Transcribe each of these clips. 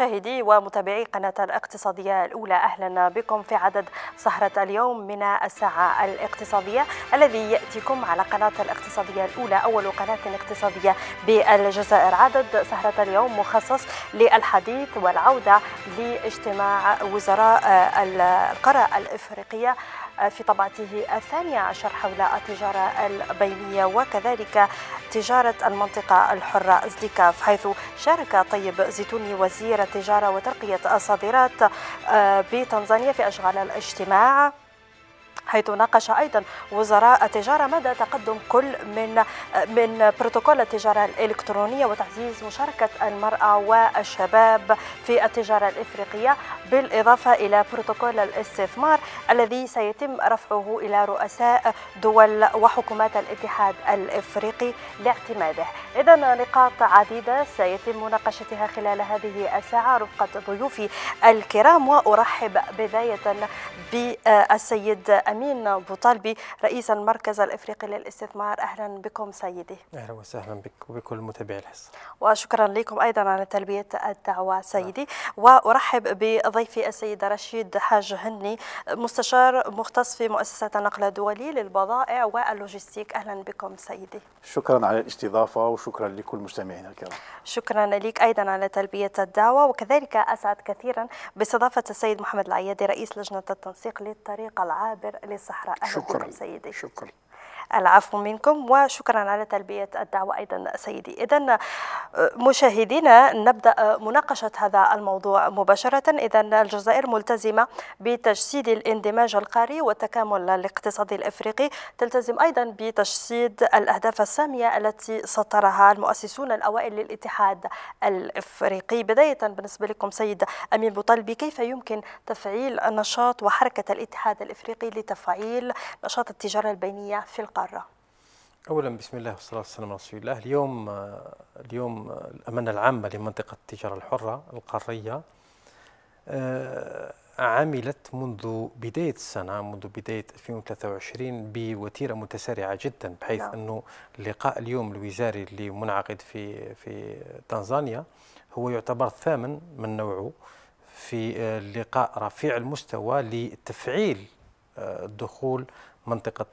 مشاهدي ومتابعي قناة الاقتصادية الأولى أهلا بكم في عدد سهرة اليوم من الساعة الاقتصادية الذي يأتيكم على قناة الاقتصادية الأولى أول قناة اقتصادية بالجزائر عدد سهرة اليوم مخصص للحديث والعودة لاجتماع وزراء القارة الإفريقية في طبعته الثانية عشر حول التجارة البينية وكذلك تجارة المنطقة الحرة زليكاف حيث شارك طيب زيتوني وزير التجارة وترقية الصادرات آه، بتنزانيا في أشغال الاجتماع حيث ناقش أيضا وزراء التجارة مدى تقدم كل من من بروتوكول التجارة الإلكترونية وتعزيز مشاركة المرأة والشباب في التجارة الإفريقية بالإضافة إلى بروتوكول الاستثمار الذي سيتم رفعه إلى رؤساء دول وحكومات الاتحاد الإفريقي لاعتماده إذا نقاط عديدة سيتم مناقشتها خلال هذه الساعة رفقة ضيوفي الكرام وأرحب بداية بالسيد آه، امين بوطالبي رئيس المركز الافريقي للاستثمار اهلا بكم سيدي اهلا وسهلا بك وبكل متابعي الحصه وشكرا لكم ايضا على تلبيه الدعوه نعم. سيدي آه. وارحب بضيفي السيد رشيد حاج هني مستشار مختص في مؤسسه النقل الدولي للبضائع واللوجستيك اهلا بكم سيدي شكرا على الاستضافه وشكرا لكل مستمعينا الكرام شكرا لك ايضا على تلبيه الدعوه وكذلك اسعد كثيرا باستضافه السيد محمد العيادي رئيس لجنه التنسيق التنسيق للطريق العابر للصحراء شكرا سيدي شكرا العفو منكم وشكرا على تلبية الدعوة أيضا سيدي إذا آه، مشاهدينا نبدأ آه، مناقشة هذا الموضوع مباشرة إذا الجزائر ملتزمة بتجسيد الاندماج القاري والتكامل الاقتصادي الإفريقي تلتزم أيضا بتجسيد الأهداف السامية التي سطرها المؤسسون الأوائل للاتحاد الإفريقي بداية بالنسبة لكم سيد أمين بوطلبي كيف يمكن تفعيل نشاط وحركة الاتحاد الإفريقي لتفعيل نشاط التجارة البينية في القارة القارة اولا بسم الله والصلاه والسلام على رسول الله اليوم اليوم الامانه العامه لمنطقه التجاره الحره القاريه آه، عملت منذ بدايه السنه منذ بدايه 2023 بوتيره متسارعه جدا بحيث نعم. انه اللقاء اليوم الوزاري اللي منعقد في في تنزانيا هو يعتبر الثامن من نوعه في آه، لقاء رفيع المستوى لتفعيل آه، الدخول منطقة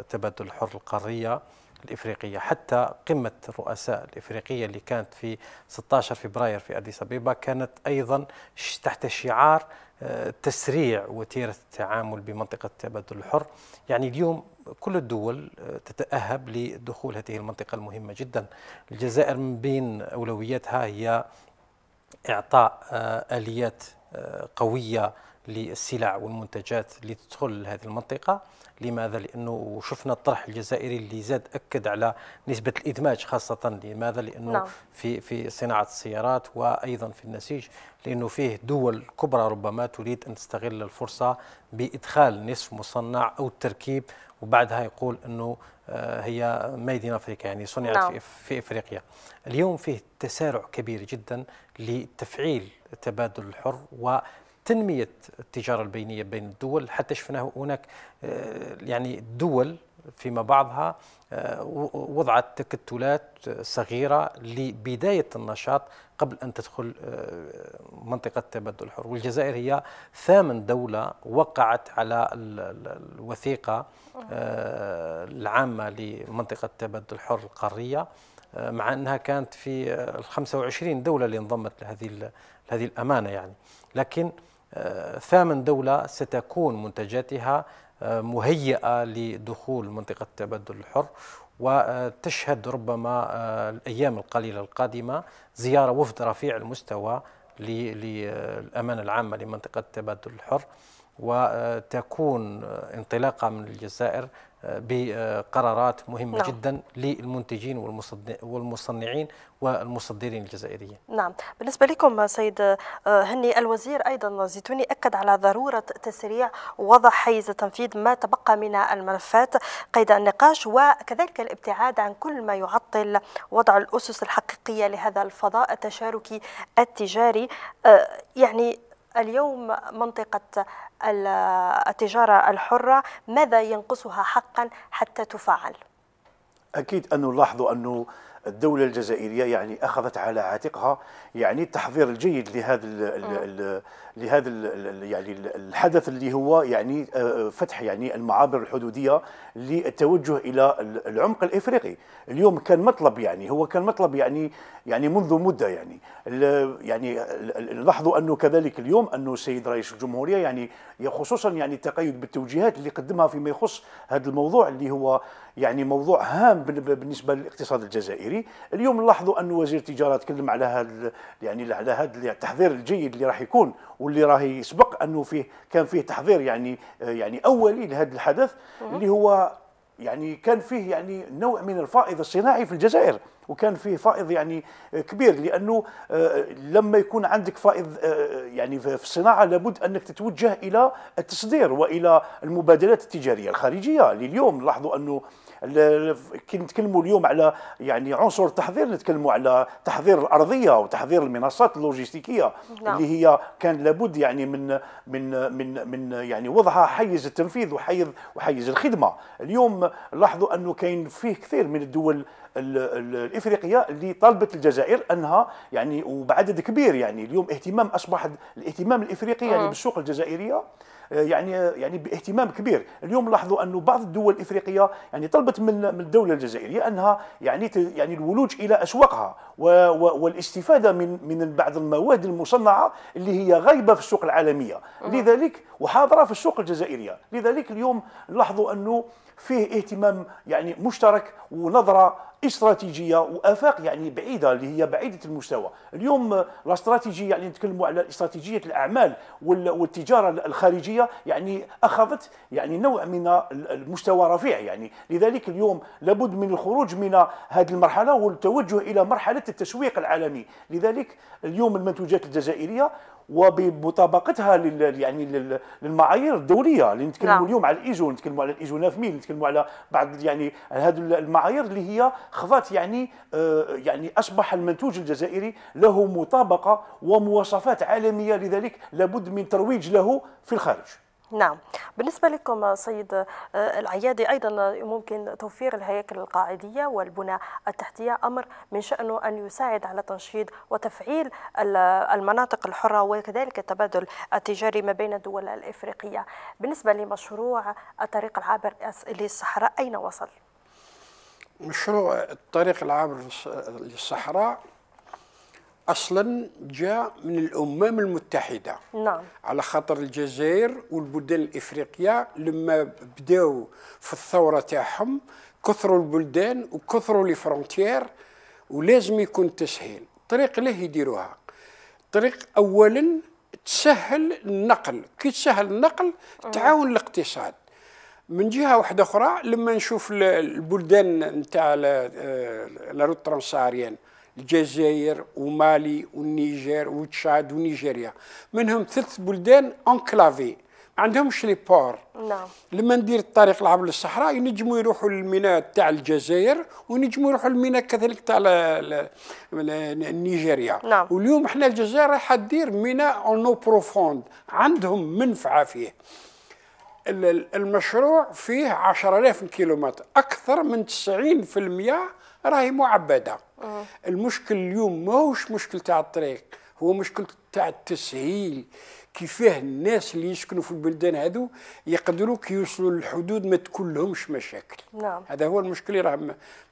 التبادل آه، الحر القارية الإفريقية حتى قمة الرؤساء الإفريقية اللي كانت في 16 فبراير في أديس أبيبا كانت أيضا تحت شعار آه، تسريع وتيرة التعامل بمنطقة التبادل الحر يعني اليوم كل الدول آه، تتأهب لدخول هذه المنطقة المهمة جدا الجزائر من بين أولوياتها هي إعطاء آليات قوية للسلع والمنتجات اللي تدخل هذه المنطقة لماذا؟ لأنه شفنا الطرح الجزائري اللي زاد أكد على نسبة الإدماج خاصة لماذا؟ لأنه نعم. في في صناعة السيارات وأيضا في النسيج لأنه فيه دول كبرى ربما تريد أن تستغل الفرصة بإدخال نصف مصنع أو التركيب وبعدها يقول أنه آه، هي ميد ان افريكا يعني صنعت نعم. في افريقيا اليوم فيه تسارع كبير جدا لتفعيل التبادل الحر و تنميه التجاره البينيه بين الدول حتى شفنا هناك آه، يعني دول فيما بعضها آه، وضعت تكتلات صغيرة لبداية النشاط قبل أن تدخل آه، منطقة تبادل الحر والجزائر هي ثامن دولة وقعت على الوثيقة العامة لمنطقة تبادل الحر القارية مع أنها كانت في 25 دولة اللي انضمت لهذه هذه الأمانة يعني لكن ثامن دولة ستكون منتجاتها آه، مهيئة لدخول منطقة التبادل الحر وتشهد ربما آه، الأيام القليلة القادمة زيارة وفد رفيع المستوى للأمانة العامة لمنطقة التبادل الحر وتكون آه، انطلاقة من الجزائر بقرارات مهمة نعم. جدا للمنتجين والمصنعين والمصدرين الجزائريين نعم بالنسبة لكم سيد آه، هني الوزير أيضا زيتوني أكد على ضرورة تسريع وضع حيز تنفيذ ما تبقى من الملفات قيد النقاش وكذلك الابتعاد عن كل ما يعطل وضع الأسس الحقيقية لهذا الفضاء التشاركي التجاري آه، يعني اليوم منطقة التجارة الحرة ماذا ينقصها حقا حتى تفعل؟ أكيد أنه نلاحظ أنه الدولة الجزائرية يعني أخذت على عاتقها يعني التحضير الجيد لهذا الـ الـ آه. لهذا الـ يعني الحدث اللي هو يعني آه، فتح يعني المعابر الحدودية للتوجه إلى العمق الإفريقي اليوم كان مطلب يعني هو كان مطلب يعني يعني منذ مدة يعني يعني لاحظوا أنه كذلك اليوم أنه السيد رئيس الجمهورية يعني خصوصا يعني التقيد بالتوجيهات اللي قدمها فيما يخص هذا الموضوع اللي هو يعني موضوع هام بالنسبة للاقتصاد الجزائري الجزائري اليوم نلاحظوا أن وزير التجارة تكلم على هذا يعني على هذا التحضير الجيد اللي راح يكون واللي راه يسبق أنه فيه كان فيه تحضير يعني آه، يعني أولي لهذا الحدث اللي هو يعني كان فيه يعني نوع من الفائض الصناعي في الجزائر وكان فيه فائض يعني آه، كبير لانه آه، لما يكون عندك فائض يعني في الصناعه لابد انك تتوجه الى التصدير والى المبادلات التجاريه الخارجيه لليوم لاحظوا انه كي نتكلموا اليوم على يعني عنصر التحضير نتكلموا على تحضير الارضيه وتحضير المنصات اللوجستيكيه نعم. اللي هي كان لابد يعني من من من من يعني وضعها حيز التنفيذ وحيز وحيز الخدمه اليوم لاحظوا انه كاين فيه كثير من الدول الافريقيه اللي طالبت الجزائر انها يعني وبعدد كبير يعني اليوم اهتمام اصبح الاهتمام الافريقي يعني أه. بالسوق الجزائريه يعني يعني باهتمام كبير اليوم لاحظوا انه بعض الدول الافريقيه يعني طلبت من من الدوله الجزائريه انها يعني يعني الولوج الى اسواقها والاستفاده من من بعض المواد المصنعه اللي هي غايبه في السوق العالميه لذلك وحاضره في السوق الجزائريه لذلك اليوم نلاحظوا انه فيه اهتمام يعني مشترك ونظره استراتيجيه وافاق يعني بعيده اللي هي بعيده المستوى اليوم الاستراتيجيه يعني نتكلموا على استراتيجيه الاعمال والتجاره الخارجيه يعني اخذت يعني نوع من المستوى رفيع يعني لذلك اليوم لابد من الخروج من هذه المرحله والتوجه الى مرحله حتى التسويق العالمي لذلك اليوم المنتوجات الجزائريه وبمطابقتها لل يعني لل للمعايير الدوليه اللي نتكلموا نعم. اليوم على الايجو نتكلموا على الايجو نافميل نتكلموا على بعض يعني هذه المعايير اللي هي خضات يعني آه يعني اصبح المنتوج الجزائري له مطابقه ومواصفات عالميه لذلك لابد من ترويج له في الخارج نعم بالنسبة لكم سيد آه، العيادي أيضا ممكن توفير الهياكل القاعدية والبنى التحتية أمر من شأنه أن يساعد على تنشيط وتفعيل المناطق الحرة وكذلك التبادل التجاري ما بين الدول الإفريقية بالنسبة لمشروع الطريق العابر للصحراء أين وصل؟ مشروع الطريق العابر للصحراء اصلا جاء من الامم المتحده نعم على خاطر الجزائر والبلدان الافريقيه لما بداوا في الثوره تاعهم كثروا البلدان وكثروا لي فرونتيير ولازم يكون تسهيل طريق له يديروها طريق اولا تسهل النقل كي تسهل النقل تعاون الاقتصاد من جهه واحده اخرى لما نشوف البلدان نتاع لا آه، روت ترانساريان الجزائر ومالي والنيجر وتشاد ونيجيريا منهم ثلاث بلدان انكلافي ما عندهمش لي بور نعم لما ندير الطريق العبر للصحراء ينجموا يروحوا للميناء تاع الجزائر ونجموا يروحوا للميناء كذلك تاع نيجيريا نعم واليوم احنا الجزائر رايحه تدير ميناء اونو بروفوند عندهم منفعه فيه المشروع فيه 10000 كيلومتر اكثر من 90% راهي معبده أه. المشكل اليوم ماهوش مشكل تاع الطريق هو مشكل تاع التسهيل كيفاه الناس اللي يسكنوا في البلدان هذو يقدروا كي يوصلوا للحدود ما تكون لهمش مشاكل نعم. هذا هو المشكل اللي راه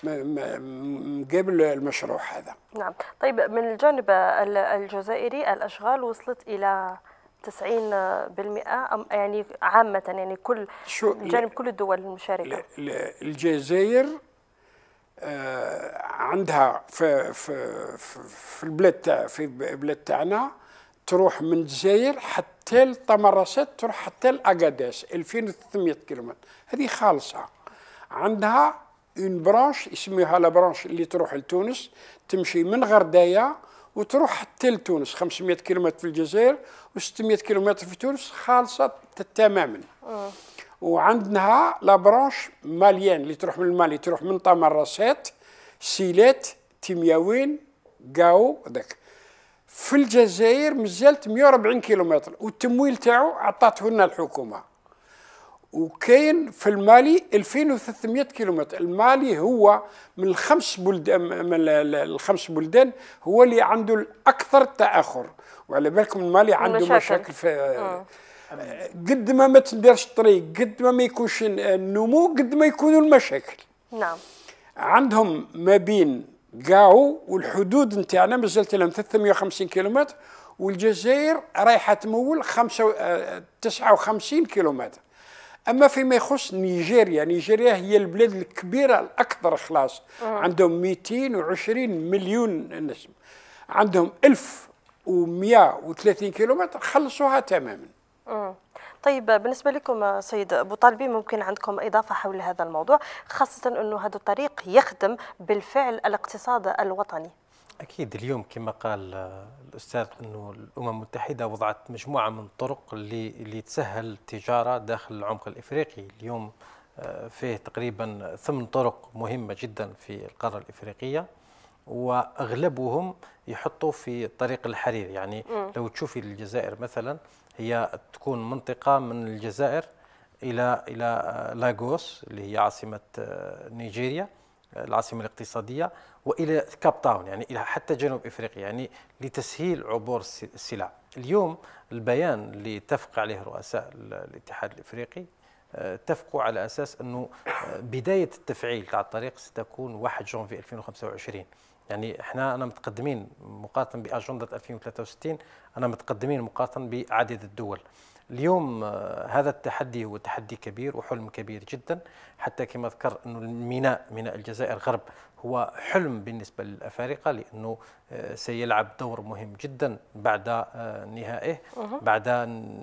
مقابل المشروع هذا نعم طيب من الجانب الجزائري الاشغال وصلت الى 90% أم يعني عامة يعني كل جانب كل الدول المشاركة الجزائر آه، عندها في في في البلاد في البلاد تاعنا تروح من الجزائر حتى لطمرسات تروح حتى لاكاداس 2300 كيلومتر هذه خالصه عندها اون برانش يسميها لا برانش اللي تروح لتونس تمشي من غردايه وتروح حتى لتونس 500 كيلومتر في الجزائر و 600 كيلومتر في تونس خالصه تماما آه. وعندنا برونش ماليان اللي تروح من المالي تروح من طمرسات سيلات تيمياوين قاو ذاك في الجزائر مازالت 140 كيلومتر والتمويل تاعو عطاته لنا الحكومه وكاين في المالي 2300 كيلومتر المالي هو من الخمس بلدان من الخمس بلدان هو اللي عنده الاكثر تاخر وعلى بالكم المالي عنده مشاكل, مشاكل في آه. أه، قد ما ما تنديرش الطريق قد ما ما يكونش النمو قد ما يكونوا المشاكل نعم عندهم ما بين كاو والحدود نتاعنا مازالت لهم 350 كيلومتر والجزائر رايحه تمول 59 أه، كيلومتر اما فيما يخص نيجيريا نيجيريا هي البلاد الكبيره الاكثر خلاص عندهم 220 مليون نسمه عندهم 1130 كيلومتر خلصوها تماما طيب بالنسبه لكم سيد ابو طالبي ممكن عندكم اضافه حول هذا الموضوع خاصه انه هذا الطريق يخدم بالفعل الاقتصاد الوطني اكيد اليوم كما قال آه، الاستاذ انه الامم المتحده وضعت مجموعه من الطرق اللي اللي تسهل التجاره داخل العمق الافريقي اليوم آه، فيه تقريبا ثمن طرق مهمه جدا في القاره الافريقيه واغلبهم يحطوا في طريق الحرير يعني م. لو تشوفي الجزائر مثلا هي تكون منطقة من الجزائر إلى إلى آه، لاغوس اللي هي عاصمة آه، نيجيريا آه، العاصمة الاقتصادية وإلى كاب تاون يعني إلى حتى جنوب إفريقيا يعني لتسهيل عبور السلع اليوم البيان اللي اتفق عليه رؤساء الاتحاد الإفريقي اتفقوا على اساس انه بدايه التفعيل تاع الطريق ستكون 1 جونفي 2025 يعني احنا انا متقدمين مقارنه باجنده 2063 انا متقدمين مقارنه بعدد الدول اليوم آه، هذا التحدي هو تحدي كبير وحلم كبير جدا حتى كما ذكر انه الميناء ميناء الجزائر غرب هو حلم بالنسبه للافارقه لانه آه، سيلعب دور مهم جدا بعد آه، نهائه بعد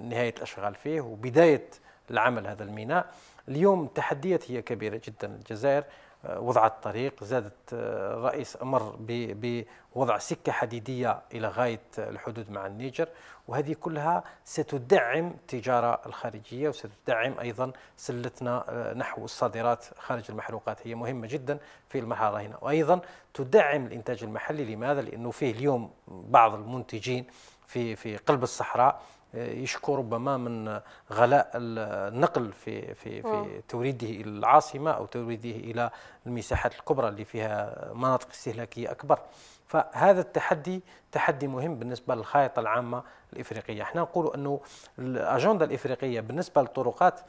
نهايه الاشغال فيه وبدايه العمل هذا الميناء اليوم التحديات هي كبيره جدا الجزائر وضع الطريق زادت الرئيس آه، أمر بوضع سكة حديدية إلى غاية الحدود مع النيجر وهذه كلها ستدعم التجارة الخارجية وستدعم أيضا سلتنا آه، نحو الصادرات خارج المحروقات هي مهمة جدا في المرحلة هنا وأيضا تدعم الإنتاج المحلي لماذا؟ لأنه فيه اليوم بعض المنتجين في في قلب الصحراء يشكو ربما من غلاء النقل في في في توريده الى العاصمه او توريده الى المساحات الكبرى اللي فيها مناطق استهلاكيه اكبر فهذا التحدي تحدي مهم بالنسبه للخارطه العامه الافريقيه احنا نقول انه الاجنده الافريقيه بالنسبه للطرقات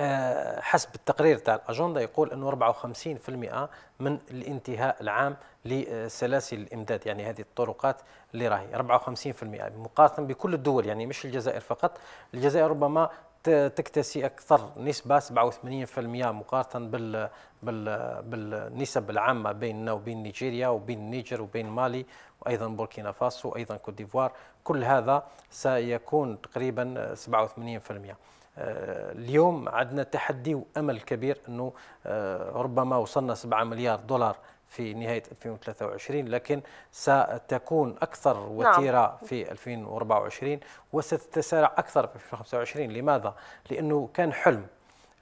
آه، حسب التقرير تاع الاجنده يقول انه 54% من الانتهاء العام لسلاسل الامداد يعني هذه الطرقات اللي راهي 54% مقارنه بكل الدول يعني مش الجزائر فقط الجزائر ربما تكتسي اكثر نسبه 87% مقارنه بال بال بالنسب العامه بيننا وبين نيجيريا وبين النيجر وبين مالي وايضا بوركينا فاسو وايضا كوت ديفوار كل هذا سيكون تقريبا 87% آه، اليوم عندنا تحدي وامل كبير انه آه، ربما وصلنا 7 مليار دولار في نهاية 2023 لكن ستكون أكثر نعم. وتيرة نعم. في 2024 وستتسارع أكثر في 2025 لماذا؟ لأنه كان حلم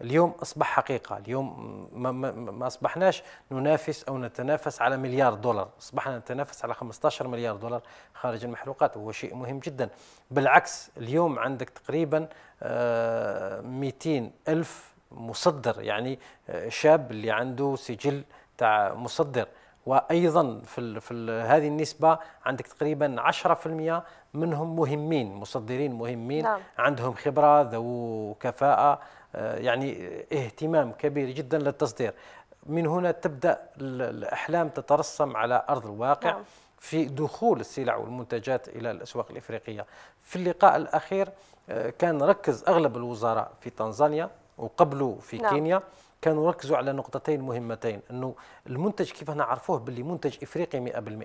اليوم أصبح حقيقة اليوم ما, ما, ما أصبحناش ننافس أو نتنافس على مليار دولار أصبحنا نتنافس على 15 مليار دولار خارج المحروقات وهو شيء مهم جدا بالعكس اليوم عندك تقريبا 200 آه، ألف مصدر يعني آه، شاب اللي عنده سجل تاع مصدر وايضا في في هذه النسبه عندك تقريبا 10% منهم مهمين مصدرين مهمين نعم. عندهم خبره ذو كفاءه آه، يعني اهتمام كبير جدا للتصدير من هنا تبدا الاحلام تترسم على ارض الواقع نعم. في دخول السلع والمنتجات الى الاسواق الافريقيه في اللقاء الاخير آه، كان ركز اغلب الوزراء في تنزانيا وقبله في نعم. كينيا كانوا ركزوا على نقطتين مهمتين انه المنتج كيف نعرفوه باللي منتج افريقي 100%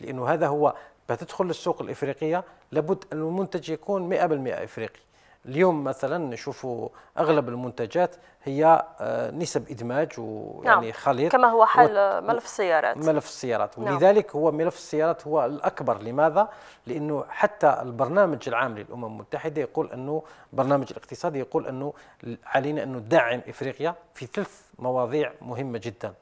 لانه هذا هو بتدخل السوق الافريقيه لابد ان المنتج يكون 100% افريقي اليوم مثلا نشوفوا اغلب المنتجات هي آه، نسب ادماج ويعني نعم. يعني خليط كما هو حال ملف السيارات ملف السيارات نعم. ولذلك هو ملف السيارات هو الاكبر لماذا لانه حتى البرنامج العام للامم المتحده يقول انه برنامج الاقتصادي يقول انه علينا انه ندعم افريقيا في ثلاث مواضيع مهمه جدا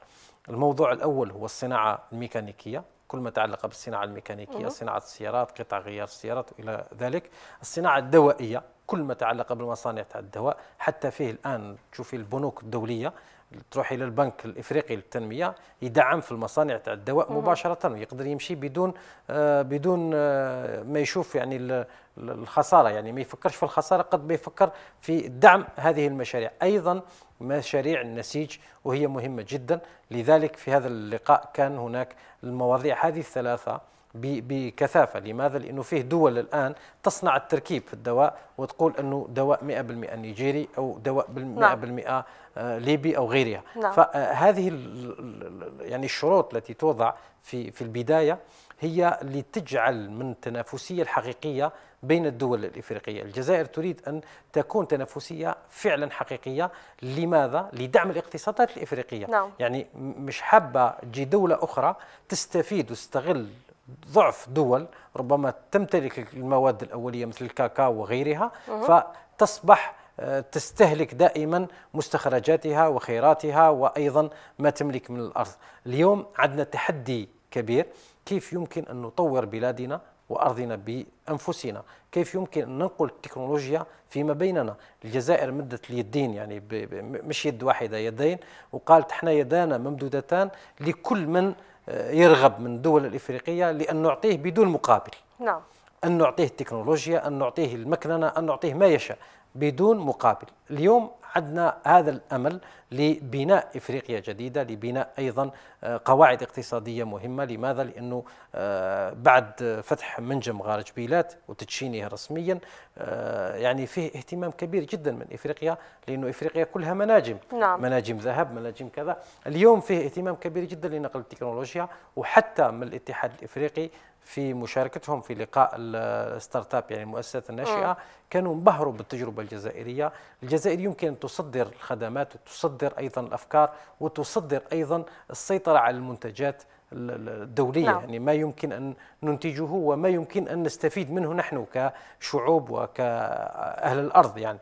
الموضوع الاول هو الصناعه الميكانيكيه كل ما تعلق بالصناعه الميكانيكيه مم. صناعه السيارات قطع غيار السيارات والى ذلك الصناعه الدوائيه كل ما تعلق بالمصانع تاع الدواء حتى فيه الان تشوفي البنوك الدوليه تروحي البنك الافريقي للتنميه يدعم في المصانع تاع الدواء مباشره يقدر يمشي بدون آه بدون آه ما يشوف يعني الخساره يعني ما يفكرش في الخساره قد ما يفكر في دعم هذه المشاريع ايضا مشاريع النسيج وهي مهمه جدا لذلك في هذا اللقاء كان هناك المواضيع هذه الثلاثه بكثافة لماذا؟ لأنه فيه دول الآن تصنع التركيب في الدواء وتقول أنه دواء 100% نيجيري أو دواء 100% نعم. آه، ليبي أو غيرها نعم. فهذه آه، يعني الشروط التي توضع في, في البداية هي لتجعل من التنافسية الحقيقية بين الدول الإفريقية الجزائر تريد أن تكون تنافسية فعلا حقيقية لماذا؟ لدعم الاقتصادات الإفريقية نعم. يعني مش حابة تجي دولة أخرى تستفيد وتستغل ضعف دول ربما تمتلك المواد الأولية مثل الكاكاو وغيرها فتصبح آه، تستهلك دائما مستخرجاتها وخيراتها وأيضا ما تملك من الأرض اليوم عندنا تحدي كبير كيف يمكن أن نطور بلادنا وأرضنا بأنفسنا كيف يمكن أن ننقل التكنولوجيا فيما بيننا الجزائر مدت اليدين يعني مش يد واحدة يدين وقالت احنا يدانا ممدودتان لكل من آه، يرغب من الدول الإفريقية لأن نعطيه بدون مقابل نعم أن نعطيه التكنولوجيا أن نعطيه المكننة أن نعطيه ما يشاء بدون مقابل اليوم عندنا هذا الامل لبناء افريقيا جديده لبناء ايضا آه، قواعد اقتصاديه مهمه لماذا لانه آه، بعد فتح منجم غارج بيلات وتدشينه رسميا آه، يعني فيه اهتمام كبير جدا من افريقيا لانه افريقيا كلها مناجم نعم. مناجم ذهب مناجم كذا اليوم فيه اهتمام كبير جدا لنقل التكنولوجيا وحتى من الاتحاد الافريقي في مشاركتهم في لقاء الستارت اب يعني المؤسسات الناشئه آه. كانوا انبهروا بالتجربه الجزائريه، الجزائر يمكن ان تصدر الخدمات وتصدر ايضا الافكار وتصدر ايضا السيطره على المنتجات الدوليه نعم. يعني ما يمكن ان ننتجه وما يمكن ان نستفيد منه نحن كشعوب وكاهل الارض يعني.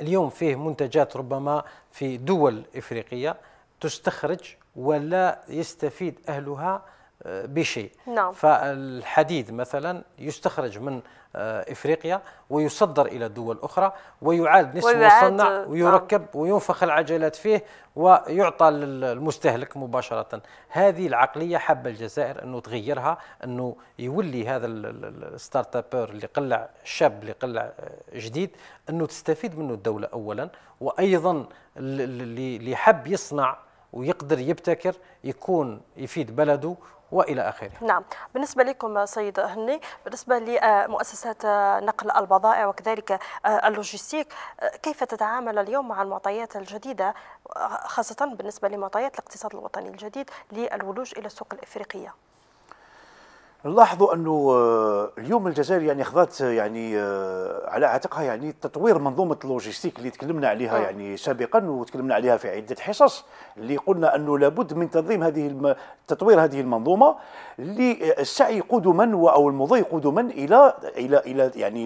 اليوم فيه منتجات ربما في دول افريقيه تستخرج ولا يستفيد اهلها بشيء نعم. فالحديد مثلا يستخرج من آه، افريقيا ويصدر الى دول اخرى ويعاد نصف مصنع نعم. ويركب نعم. وينفخ العجلات فيه ويعطى للمستهلك مباشره هذه العقليه حب الجزائر انه تغيرها انه يولي هذا الستارت ابر اللي قلع الشاب اللي قلع آه، جديد انه تستفيد منه الدوله اولا وايضا اللي حب يصنع ويقدر يبتكر يكون يفيد بلده والى اخره. نعم، بالنسبه لكم سيد هني، بالنسبه لمؤسسات نقل البضائع وكذلك اللوجستيك، كيف تتعامل اليوم مع المعطيات الجديده خاصه بالنسبه لمعطيات الاقتصاد الوطني الجديد للولوج الى السوق الافريقيه؟ نلاحظوا انه آه، اليوم الجزائر يعني خضات آه، يعني آه، على عاتقها يعني تطوير منظومه اللوجيستيك اللي تكلمنا عليها يعني سابقا وتكلمنا عليها في عده حصص اللي قلنا انه لابد من تنظيم هذه الم... تطوير هذه المنظومه للسعي قدما و... او المضي قدما الى الى الى يعني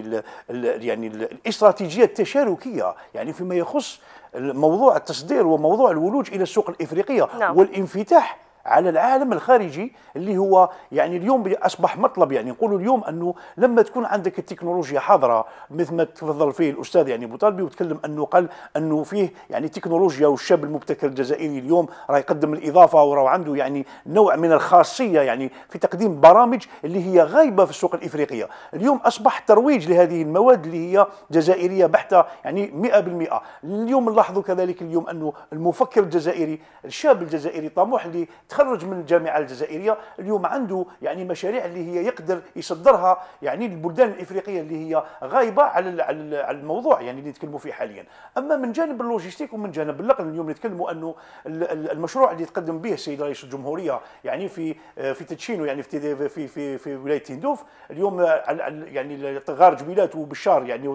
ال... يعني الاستراتيجيه التشاركيه يعني فيما يخص موضوع التصدير وموضوع الولوج الى السوق الافريقيه نعم. والانفتاح على العالم الخارجي اللي هو يعني اليوم اصبح مطلب يعني نقولوا اليوم انه لما تكون عندك التكنولوجيا حاضره مثل ما تفضل فيه الاستاذ يعني بوطالبي وتكلم انه قال انه فيه يعني تكنولوجيا والشاب المبتكر الجزائري اليوم راه يقدم الاضافه وراه عنده يعني نوع من الخاصيه يعني في تقديم برامج اللي هي غايبه في السوق الافريقيه اليوم اصبح ترويج لهذه المواد اللي هي جزائريه بحته يعني 100% اليوم نلاحظوا كذلك اليوم انه المفكر الجزائري الشاب الجزائري طموح اللي تخرج من الجامعه الجزائريه اليوم عنده يعني مشاريع اللي هي يقدر يصدرها يعني البلدان الافريقيه اللي هي غايبه على على الموضوع يعني اللي نتكلموا فيه حاليا اما من جانب اللوجيستيك ومن جانب النقل اليوم نتكلموا انه المشروع اللي تقدم به السيد رئيس الجمهوريه يعني في في تتشينو يعني في في في في ولايه تندوف اليوم يعني غار جبيلات وبشار يعني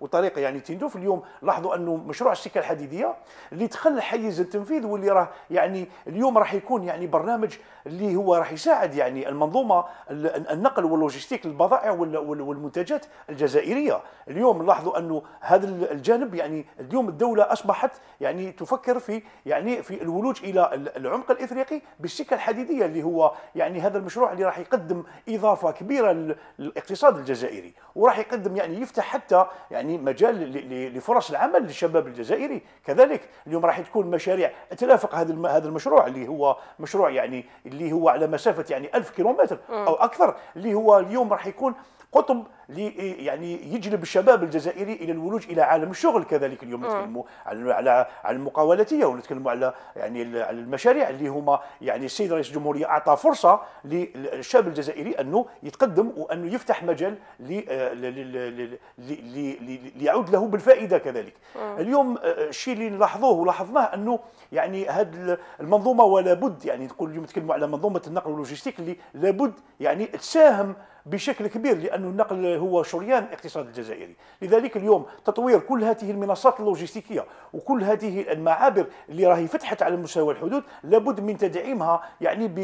وطريقه يعني تندوف اليوم لاحظوا انه مشروع السكه الحديديه اللي دخل حيز التنفيذ واللي راه يعني اليوم راح يكون يعني يعني برنامج اللي هو راح يساعد يعني المنظومه النقل واللوجستيك للبضائع والمنتجات الجزائريه اليوم نلاحظوا انه هذا الجانب يعني اليوم الدوله اصبحت يعني تفكر في يعني في الولوج الى العمق الافريقي بالسكه الحديديه اللي هو يعني هذا المشروع اللي راح يقدم اضافه كبيره للاقتصاد الجزائري وراح يقدم يعني يفتح حتى يعني مجال لفرص العمل للشباب الجزائري كذلك اليوم راح تكون مشاريع تلافق هذا هذا المشروع اللي هو مشروع يعني اللي هو على مسافه يعني 1000 كيلومتر او اكثر اللي هو اليوم راح يكون قطب يعني يجلب الشباب الجزائري الى الولوج الى عالم الشغل كذلك اليوم آه. نتكلموا على على المقاولاتيه ونتكلموا على يعني على المشاريع اللي هما يعني السيد رئيس الجمهوريه اعطى فرصه للشاب الجزائري انه يتقدم وانه يفتح مجال ليعود له بالفائده كذلك آه. اليوم آه، الشيء اللي نلاحظوه ولاحظناه انه يعني هذه المنظومه ولا بد يعني نقول اليوم نتكلموا على منظومه النقل واللوجستيك اللي لابد يعني تساهم بشكل كبير لأن النقل هو شريان الاقتصاد الجزائري لذلك اليوم تطوير كل هذه المنصات اللوجستيكية وكل هذه المعابر اللي راهي فتحت على مستوى الحدود لابد من تدعيمها يعني ب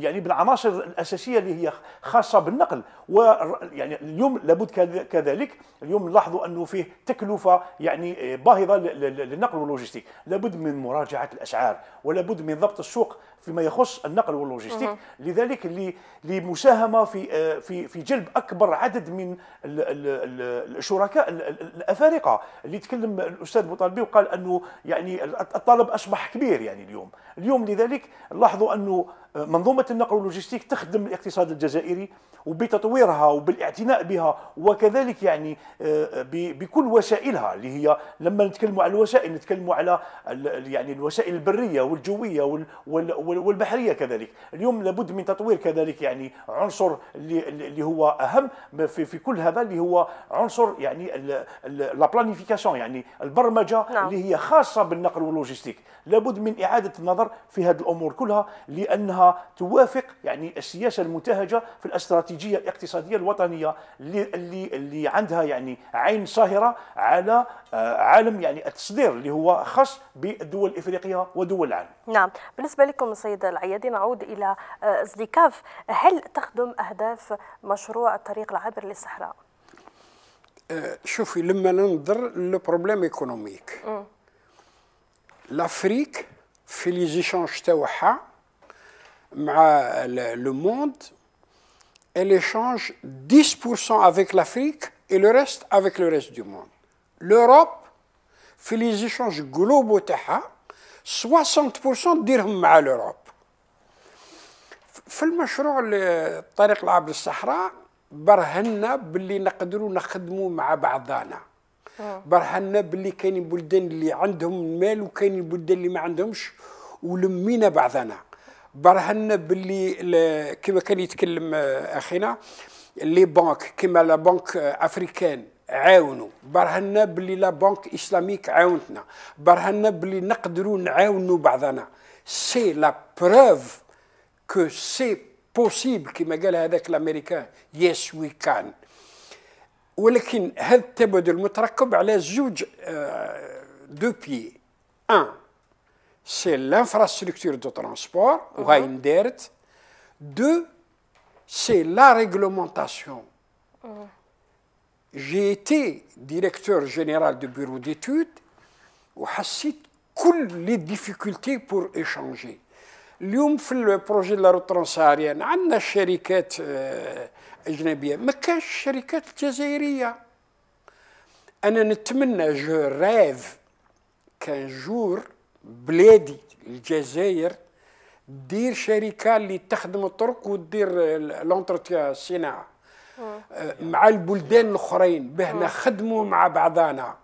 يعني بالعناصر الأساسية اللي هي خاصة بالنقل ويعني اليوم لابد كذلك اليوم نلاحظوا أنه فيه تكلفة يعني باهظة للنقل واللوجستيك لابد من مراجعة الأسعار ولابد من ضبط السوق فيما يخص النقل واللوجيستيك لذلك لمساهمه في آه، في في جلب اكبر عدد من الشركاء الافارقه اللي تكلم الاستاذ بوطالبي وقال انه يعني الطلب اصبح كبير يعني اليوم اليوم لذلك لاحظوا انه منظومة النقل واللوجستيك تخدم الاقتصاد الجزائري وبتطويرها وبالاعتناء بها وكذلك يعني آه، بكل وسائلها اللي هي لما نتكلموا على الوسائل نتكلموا على يعني الوسائل البرية والجوية والبحرية كذلك اليوم لابد من تطوير كذلك يعني عنصر اللي هو أهم في, كل هذا اللي هو عنصر يعني لا بلانيفيكاسيون يعني البرمجة نعم. اللي هي خاصة بالنقل واللوجستيك لابد من إعادة النظر في هذه الأمور كلها لأنها توافق يعني السياسة المنتهجة في الاستراتيجية الاقتصادية الوطنية اللي اللي عندها يعني عين صاهرة على آه، عالم يعني التصدير اللي هو خاص بالدول الإفريقية ودول العالم نعم بالنسبة لكم السيد العيادي نعود إلى آه، زليكاف، هل تخدم أهداف مشروع الطريق العابر للصحراء؟ آه، شوفي لما ننظر للبروبليم ايكونوميك لافريك في لي تاوعها تاعها le monde, elle échange 10% avec l'Afrique et le reste avec le reste du monde. L'Europe fait les échanges globaux 60% dirham à l'Europe. في المشروع طريق العبر الصحراء برهنا باللي نقدروا نخدموا مع بعضنا برهنا باللي كاينين بلدان اللي عندهم المال وكاينين بلدان اللي ما عندهمش ولمينا بعضنا برهنا باللي كما كان يتكلم آه، اخينا لي بانك كما لا بانك افريكان عاونوا برهنا باللي لا بانك اسلاميك عاونتنا برهنا باللي نقدروا نعاونوا بعضنا سي لا بروف كو سي بوسيبل كما قال هذاك الامريكان يس وي كان ولكن هذا التبادل متركب على زوج آه، دو بي ان C'est l'infrastructure de transport, une uh-huh. Deux, c'est la réglementation. Uh-huh. J'ai été directeur général du bureau d'études où j'ai eu toutes les difficultés pour échanger. L'ouverture le projet de la route transaérienne à une société égyptienne, euh, mais quelle société le un autre je rêve qu'un jour. بلادي الجزائر دير شركه اللي تخدم الطرق وتدير لونترتيا الصناعه مع البلدان الاخرين بهنا خدموا مع بعضانا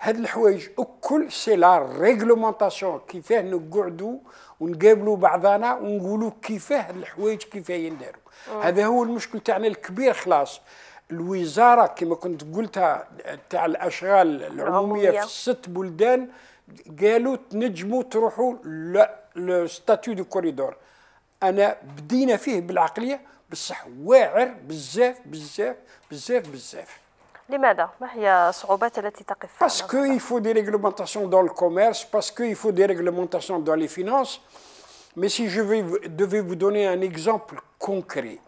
هاد الحوايج الكل سي لا ريغلومونطاسيون كيفاه نقعدوا ونقابلوا بعضنا ونقولوا كيفاه الحوايج كيفاه ينداروا هذا هو المشكل تاعنا الكبير خلاص الوزاره كما كنت قلتها تاع الاشغال العموميه في الست بلدان قالوا تروحوا Parce qu'il faut des réglementations dans le commerce, parce qu'il faut des réglementations dans les finances. Mais si je devais vous donner un exemple concret,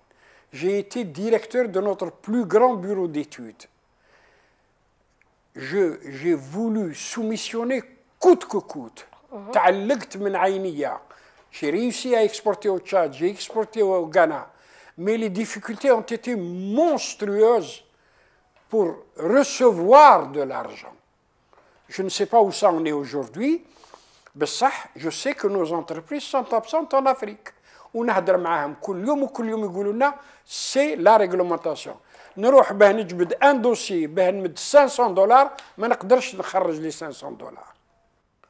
j'ai été directeur de notre plus grand bureau d'études. J'ai voulu soumissionner كوت كوت تعلقت من عينيا شي ريوسي اكسبورتي او تشاد جي اكسبورتي او غانا مي لي ديفيكولتي اون تيتي مونستروز بور ريسيفوار دو لارجون جو ne sais pas où ça en est aujourd'hui بصح جو سي كو نو زونتربريز سون تابسون تون افريك ونهضر معاهم كل يوم وكل يوم يقولوا لنا سي لا ريغلومونتاسيون نروح باه نجبد ان دوسي باه نمد 500 دولار ما نقدرش نخرج لي 500 دولار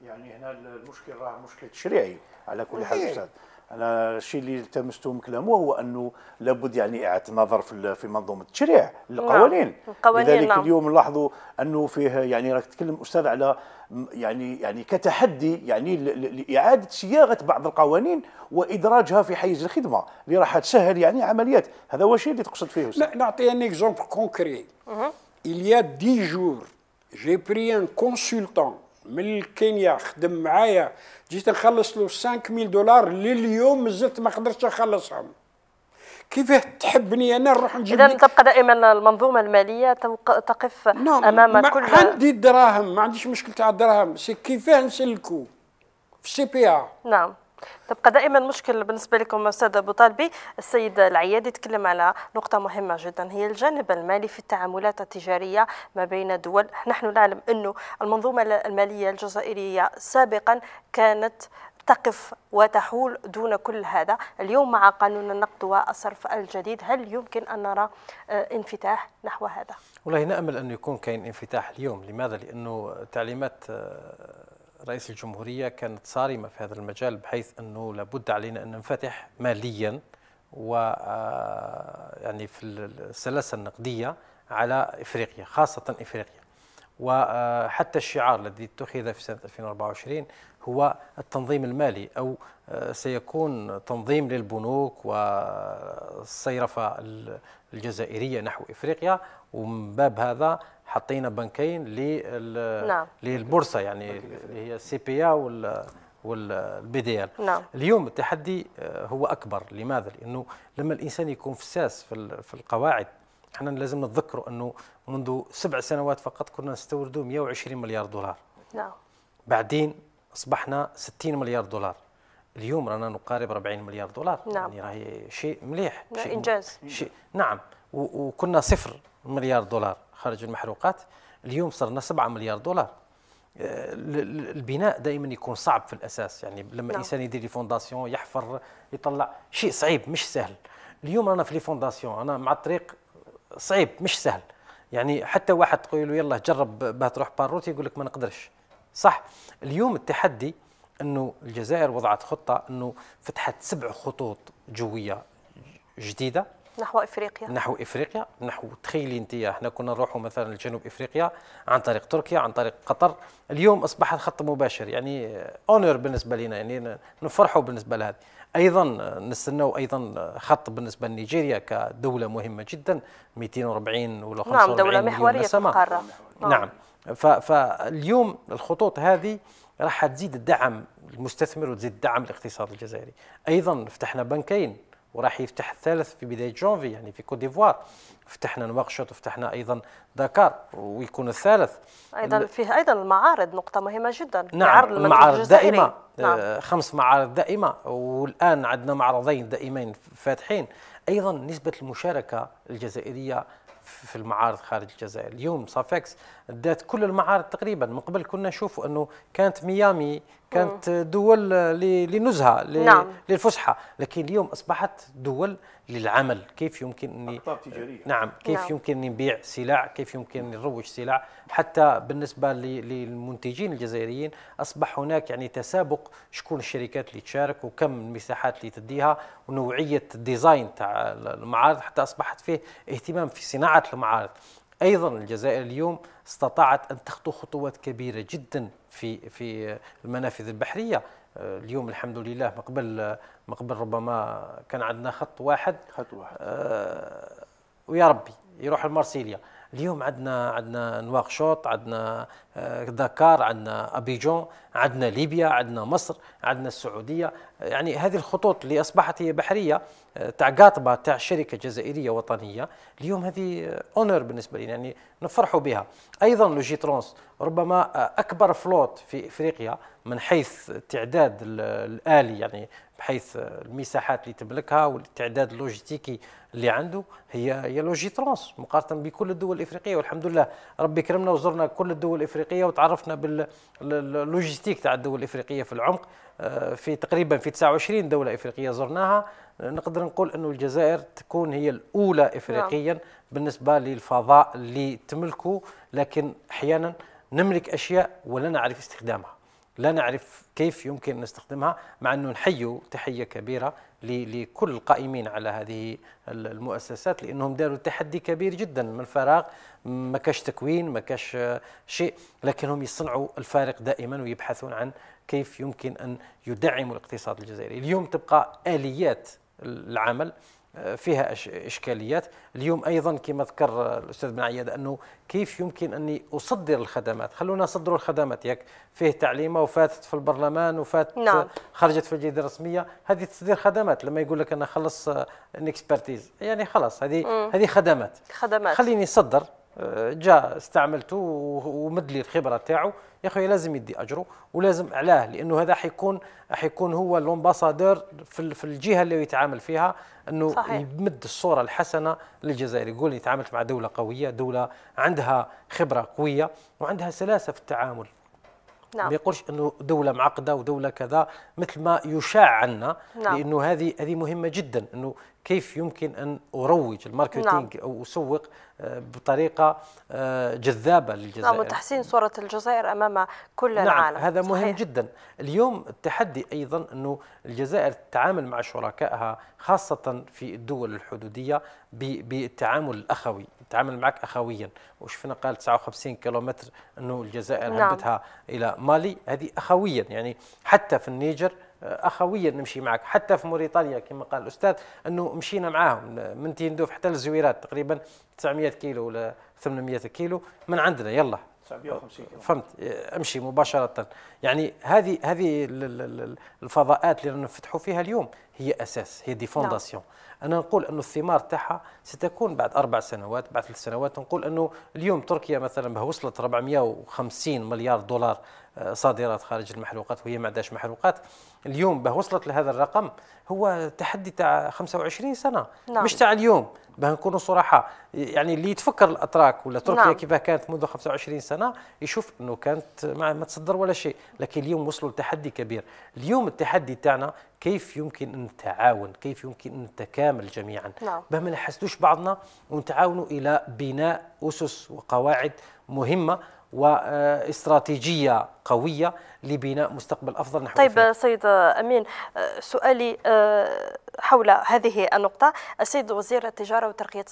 يعني هنا المشكل راه مشكل تشريعي على كل حال استاذ انا الشيء اللي التمسته من كلامه هو انه لابد يعني اعاده النظر في في منظومه التشريع نعم. القوانين نعم. لذلك نعم. اليوم نلاحظوا انه فيه يعني راك تتكلم استاذ على يعني يعني كتحدي يعني لاعاده صياغه بعض القوانين وادراجها في حيز الخدمه اللي راح تسهل يعني عمليات هذا هو الشيء اللي تقصد فيه استاذ نعطي ان اكزومبل كونكري il y a جي بري ان كونسلتون من كينيا خدم معايا جيت نخلص له 5000 دولار لليوم مازلت ما قدرتش نخلصهم كيفاه تحبني انا نروح نجيب اذا تبقى دائما المنظومه الماليه تقف نعم، امام كل عندي الدراهم ما عنديش مشكل تاع الدراهم سي كيفاه نسلكو في السي بي ا نعم تبقى دائما مشكل بالنسبه لكم استاذ ابو طالبي السيد العيادي تكلم على نقطه مهمه جدا هي الجانب المالي في التعاملات التجاريه ما بين دول نحن نعلم انه المنظومه الماليه الجزائريه سابقا كانت تقف وتحول دون كل هذا اليوم مع قانون النقد والصرف الجديد هل يمكن أن نرى آه، انفتاح نحو هذا؟ والله نأمل أن يكون كاين انفتاح اليوم لماذا؟ لأنه تعليمات آه، رئيس الجمهورية كانت صارمة في هذا المجال بحيث أنه لابد علينا أن ننفتح ماليا و آه، يعني في السلاسل النقدية على إفريقيا خاصة إفريقيا وحتى آه، الشعار الذي اتخذ في سنة 2024 هو التنظيم المالي أو آه، سيكون تنظيم للبنوك والصيرفة الجزائرية نحو إفريقيا ومن باب هذا حطينا بنكين لل نعم. للبورصه يعني اللي هي السي بي ا والبي دي ال نعم. اليوم التحدي آه، هو اكبر لماذا لانه لما الانسان يكون فساس في, في القواعد احنا لازم نتذكروا انه منذ سبع سنوات فقط كنا نستوردوا 120 مليار دولار نعم بعدين اصبحنا 60 مليار دولار اليوم رانا نقارب 40 مليار دولار نعم. يعني راهي شيء مليح نعم، شيء انجاز شيء نعم وكنا صفر مليار دولار خارج المحروقات اليوم صرنا 7 مليار دولار آه، البناء دائما يكون صعب في الاساس يعني لما نعم. الانسان يدير لي فونداسيون يحفر يطلع شيء صعيب مش سهل اليوم رانا في لي فونداسيون انا مع الطريق صعيب مش سهل يعني حتى واحد تقول له يلا جرب باه تروح باروت يقول لك ما نقدرش صح اليوم التحدي انه الجزائر وضعت خطه انه فتحت سبع خطوط جويه جديده نحو افريقيا نحو افريقيا نحو تخيلي انت احنا كنا نروحوا مثلا لجنوب افريقيا عن طريق تركيا عن طريق قطر اليوم اصبح الخط مباشر يعني اونر بالنسبه لنا يعني نفرحوا بالنسبه لهذه ايضا نستناو ايضا خط بالنسبه لنيجيريا كدوله مهمه جدا 240 ولا 45 نعم دوله محوريه في القاره نعم, نعم. فاليوم الخطوط هذه راح تزيد الدعم المستثمر وتزيد الدعم الاقتصاد الجزائري ايضا فتحنا بنكين وراح يفتح الثالث في بدايه جونفي يعني في كوت ديفوار فتحنا نواقشوط وفتحنا ايضا دكار ويكون الثالث ايضا فيه ايضا المعارض نقطه مهمه جدا نعم المعارض دائمه نعم. آه، خمس معارض دائمه والان عندنا معرضين دائمين فاتحين ايضا نسبه المشاركه الجزائريه في المعارض خارج الجزائر اليوم صافكس دات كل المعارض تقريبا من قبل كنا نشوف انه كانت ميامي كانت دول لنزهه نعم. للفسحه لكن اليوم اصبحت دول للعمل كيف يمكن اني تجارية. نعم كيف نعم. يمكن اني نبيع سلع كيف يمكن اني نروج سلع حتى بالنسبه للمنتجين الجزائريين اصبح هناك يعني تسابق شكون الشركات اللي تشارك وكم المساحات اللي تديها ونوعيه الديزاين تاع المعارض حتى اصبحت فيه اهتمام في صناعه المعارض ايضا الجزائر اليوم استطاعت ان تخطو خطوات كبيره جدا في في المنافذ البحريه اليوم الحمد لله مقبل مقبل ربما كان عندنا خط واحد خط واحد آه ويا ربي يروح لمارسيليا اليوم عندنا عندنا نواقشوط عندنا آه، دكار عندنا ابيجون عندنا ليبيا عندنا مصر عندنا السعوديه يعني هذه الخطوط اللي اصبحت هي بحريه آه، تاع قاطبه تاع شركه جزائريه وطنيه اليوم هذه اونر بالنسبه لي يعني نفرحوا بها ايضا لوجي ترونس ربما آه، اكبر فلوت في افريقيا من حيث التعداد الالي يعني بحيث المساحات اللي تملكها والتعداد اللوجستيكي اللي عنده هي هي لوجي ترانس مقارنه بكل الدول الافريقيه والحمد لله ربي كرمنا وزرنا كل الدول الافريقيه وتعرفنا باللوجستيك تاع الدول الافريقيه في العمق آه، في تقريبا في 29 دوله افريقيه زرناها آه، نقدر نقول انه الجزائر تكون هي الاولى نعم. افريقيا بالنسبه للفضاء اللي تملكه لكن احيانا نملك اشياء ولا نعرف استخدامها لا نعرف كيف يمكن أن نستخدمها مع أنه نحيوا تحية كبيرة لكل القائمين على هذه المؤسسات لأنهم داروا تحدي كبير جدا من الفراغ ما كاش تكوين ما كاش شيء لكنهم يصنعوا الفارق دائما ويبحثون عن كيف يمكن أن يدعموا الاقتصاد الجزائري اليوم تبقى آليات العمل فيها إشكاليات اليوم أيضا كما ذكر الأستاذ بن عياد أنه كيف يمكن أني أصدر الخدمات خلونا نصدر الخدمات ياك فيه تعليمة وفاتت في البرلمان وفات نعم. خرجت في الجريدة الرسمية هذه تصدير خدمات لما يقول لك أنا خلص إكسبرتيز يعني خلاص هذه هذه خدمات خدمات خليني أصدر جاء استعملته ومد لي الخبره تاعو يا اخي لازم يدي اجره ولازم علاه لانه هذا حيكون حيكون هو الامباسادور في, في الجهه اللي يتعامل فيها انه صحيح. يمد الصوره الحسنه للجزائر يقول لي تعاملت مع دوله قويه دوله عندها خبره قويه وعندها سلاسه في التعامل نعم. ما يقولش انه دوله معقده ودوله كذا مثل ما يشاع عنا نعم. لانه هذه هذه مهمه جدا انه كيف يمكن ان اروج الماركتينج نعم. اسوق آه، بطريقه آه، جذابه للجزائر نعم وتحسين صوره الجزائر امام كل نعم، العالم نعم هذا صحيح. مهم جدا اليوم التحدي ايضا انه الجزائر تتعامل مع شركائها خاصه في الدول الحدوديه بالتعامل الاخوي تتعامل معك اخويا وشفنا قال 59 كيلومتر انه الجزائر نعم. هبتها الى مالي هذه اخويا يعني حتى في النيجر اخويا نمشي معك حتى في موريتانيا كما قال الاستاذ انه مشينا معاهم من تيندوف حتى للزويرات تقريبا 900 كيلو ولا 800 كيلو من عندنا يلا 950 كيلو فهمت امشي مباشره يعني هذه هذه الفضاءات اللي نفتحوا فيها اليوم هي اساس هي دي نعم. فونداسيون انا نقول انه الثمار تاعها ستكون بعد اربع سنوات بعد ثلاث سنوات نقول انه اليوم تركيا مثلا بها وصلت 450 مليار دولار آه، صادرات خارج المحروقات وهي ما عندهاش محروقات اليوم به وصلت لهذا الرقم هو تحدي تاع 25 سنه نعم. مش تاع اليوم باه نكونوا صراحه يعني اللي يتفكر الاتراك ولا تركيا نعم. كيف كانت منذ 25 سنه يشوف انه كانت ما, ما تصدر ولا شيء لكن اليوم وصلوا لتحدي كبير اليوم التحدي تاعنا كيف يمكن ان نتعاون كيف يمكن ان نتكامل جميعا نعم. باه ما نحسدوش بعضنا ونتعاونوا الى بناء اسس وقواعد مهمه واستراتيجيه قويه لبناء مستقبل افضل نحو طيب فيه. سيد امين آه، سؤالي آه، حول هذه النقطة السيد وزير التجارة وترقية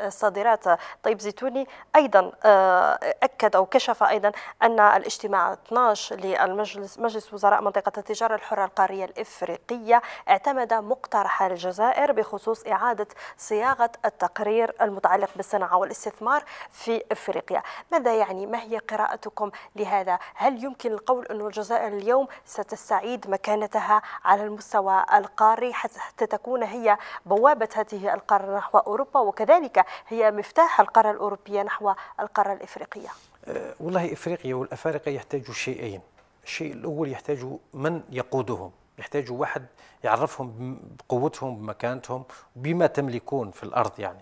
الصادرات طيب زيتوني أيضا آه، أكد أو كشف أيضا أن الاجتماع 12 للمجلس مجلس وزراء منطقة التجارة الحرة القارية الإفريقية اعتمد مقترح الجزائر بخصوص إعادة صياغة التقرير المتعلق بالصناعة والاستثمار في إفريقيا ماذا يعني ما هي قراءتكم لهذا هل يمكن القول أن الجزائر اليوم ستستعيد مكانتها على المستوى القاري حتى تكون هي بوابة هذه القارة نحو أوروبا وكذلك هي مفتاح القارة الأوروبية نحو القارة الإفريقية أه، والله إفريقيا والأفارقة يحتاجوا شيئين الشيء الأول يحتاج من يقودهم يحتاج واحد يعرفهم بقوتهم بمكانتهم بما تملكون في الأرض يعني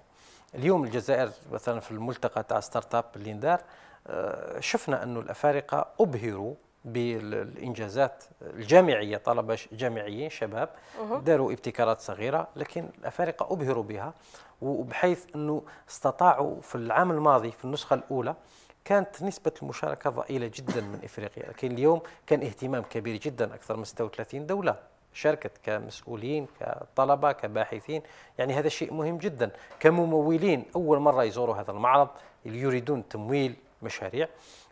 اليوم الجزائر مثلا في الملتقى تاع ستارت اب اللي ندار شفنا أن الأفارقة أبهروا بالإنجازات الجامعية طلبة جامعيين شباب داروا ابتكارات صغيرة لكن الأفارقة أبهروا بها وبحيث أنه استطاعوا في العام الماضي في النسخة الأولى كانت نسبة المشاركة ضئيلة جدا من إفريقيا لكن اليوم كان اهتمام كبير جدا أكثر من 36 دولة شاركت كمسؤولين كطلبة كباحثين يعني هذا شيء مهم جدا كممولين أول مرة يزوروا هذا المعرض يريدون تمويل مشاريع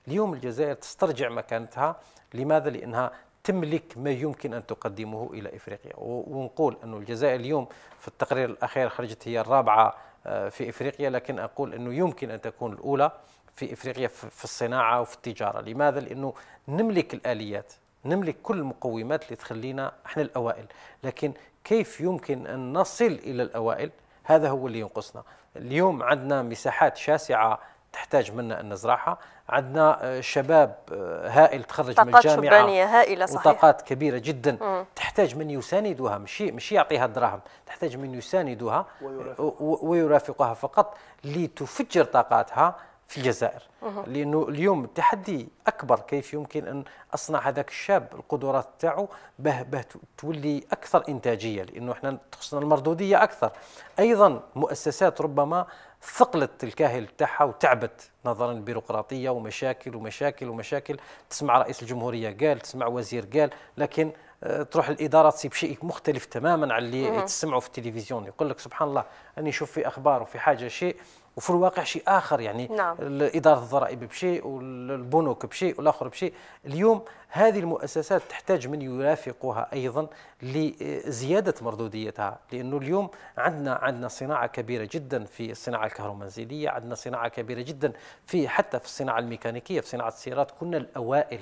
اليوم الجزائر تسترجع مكانتها لماذا؟ لأنها تملك ما يمكن أن تقدمه إلى إفريقيا ونقول أن الجزائر اليوم في التقرير الأخير خرجت هي الرابعة آه، في إفريقيا لكن أقول أنه يمكن أن تكون الأولى في إفريقيا في الصناعة وفي التجارة لماذا؟ لأنه نملك الآليات نملك كل المقومات اللي تخلينا احنا الأوائل لكن كيف يمكن أن نصل إلى الأوائل هذا هو اللي ينقصنا اليوم عندنا مساحات شاسعة تحتاج منا أن نزرعها عندنا آه، شباب آه، هائل تخرج من الجامعة شبانية هائلة صحيح وطاقات كبيرة جدا مم. تحتاج من يساندها مش مش يعطيها الدراهم تحتاج من يساندها ويرافق. آه، ويرافقها فقط لتفجر طاقاتها في الجزائر لانه اليوم التحدي اكبر كيف يمكن ان اصنع هذاك الشاب القدرات تاعو به به تولي اكثر انتاجيه لانه احنا تخصنا المردوديه اكثر ايضا مؤسسات ربما ثقلت الكاهل تاعها وتعبت نظرا للبيروقراطيه ومشاكل ومشاكل ومشاكل تسمع رئيس الجمهوريه قال تسمع وزير قال لكن آه، تروح الاداره تصيب شيء مختلف تماما عن اللي تسمعه في التلفزيون يقول لك سبحان الله اني شوف في اخبار وفي حاجه شيء وفي الواقع شيء اخر يعني نعم. اداره الضرائب بشيء والبنوك بشيء والاخر بشيء اليوم هذه المؤسسات تحتاج من يرافقها ايضا لزياده مردوديتها لانه اليوم عندنا عندنا صناعه كبيره جدا في الصناعه الكهرومنزليه عندنا صناعه كبيره جدا في حتى في الصناعه الميكانيكيه في صناعه السيارات كنا الاوائل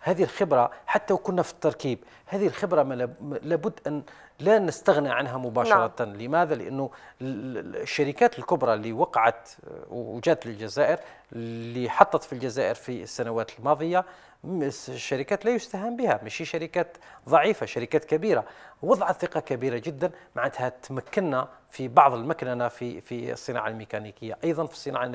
هذه الخبرة حتى وكنا في التركيب هذه الخبرة لابد أن لا نستغنى عنها مباشرة نعم. لماذا؟ لأنه الشركات الكبرى اللي وقعت وجات للجزائر اللي حطت في الجزائر في السنوات الماضية الشركات لا يستهان بها مش شركات ضعيفة شركات كبيرة وضعت ثقة كبيرة جدا معناتها تمكننا في بعض المكننة في في الصناعة الميكانيكية أيضا في الصناعة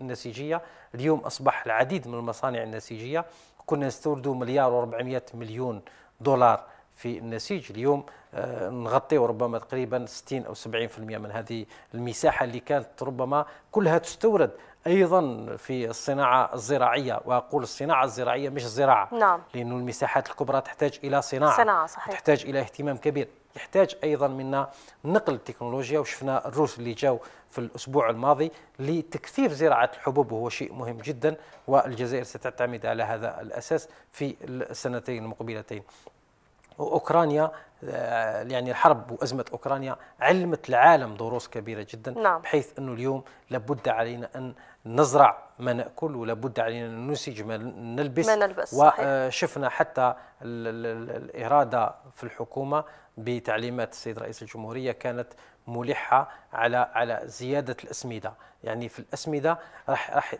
النسيجية اليوم أصبح العديد من المصانع النسيجية كنا نستوردوا مليار و400 مليون دولار في النسيج اليوم آه، نغطيو ربما تقريبا 60 او 70% من هذه المساحه اللي كانت ربما كلها تستورد ايضا في الصناعه الزراعيه واقول الصناعه الزراعيه مش الزراعه نعم. لانه المساحات الكبرى تحتاج الى صناعه, صناعة صحيح. تحتاج الى اهتمام كبير يحتاج ايضا منا نقل التكنولوجيا وشفنا الروس اللي جاو في الاسبوع الماضي لتكثيف زراعه الحبوب وهو شيء مهم جدا والجزائر ستعتمد على هذا الاساس في السنتين المقبلتين. اوكرانيا آه، يعني الحرب وازمه اوكرانيا علمت العالم دروس كبيره جدا نعم. بحيث انه اليوم لابد علينا ان نزرع ما ناكل ولابد علينا ان ننسج ما نلبس ما نلبس وشفنا حتى الاراده في الحكومه بتعليمات السيد رئيس الجمهورية كانت ملحة على على زيادة الأسمدة يعني في الأسمدة راح راح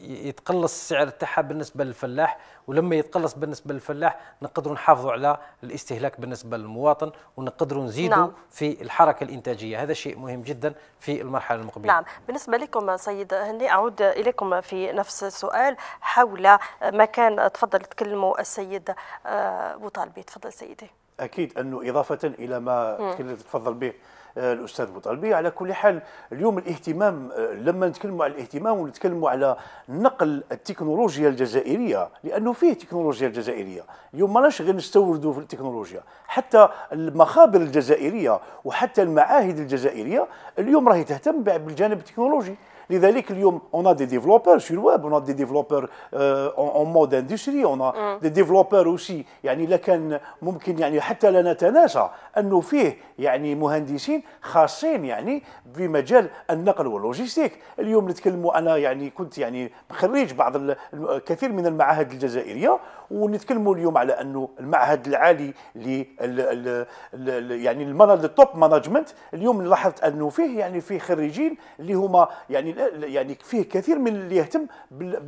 يتقلص السعر تاعها بالنسبه للفلاح ولما يتقلص بالنسبه للفلاح نقدروا نحافظوا على الاستهلاك بالنسبه للمواطن ونقدروا نزيدوا نعم. في الحركه الانتاجيه هذا شيء مهم جدا في المرحله المقبله نعم بالنسبه لكم سيد هني اعود اليكم في نفس السؤال حول ما كان تفضل تكلموا السيد آه، بوطالبي تفضل سيدي اكيد انه اضافه الى ما تفضل به آه، الاستاذ بوطالبي على كل حال اليوم الاهتمام آه، لما نتكلموا على الاهتمام ونتكلموا على نقل التكنولوجيا الجزائريه لانه فيه تكنولوجيا الجزائريه اليوم ماناش غير نستوردوا في التكنولوجيا حتى المخابر الجزائريه وحتى المعاهد الجزائريه اليوم راهي تهتم بالجانب التكنولوجي لذلك اليوم on a ديفلوبر développeurs sur le web on a مود اندستري اون دي ديفلوبر اوسي on a mm. aussi يعني لكان ممكن يعني حتى لا نتناسى انه فيه يعني مهندسين خاصين يعني بمجال النقل واللوجيستيك اليوم نتكلموا انا يعني كنت يعني خريج بعض كثير من المعاهد الجزائريه ونتكلموا اليوم على انه المعهد العالي ل يعني التوب مانجمنت اليوم لاحظت انه فيه يعني فيه خريجين اللي هما يعني يعني فيه كثير من اللي يهتم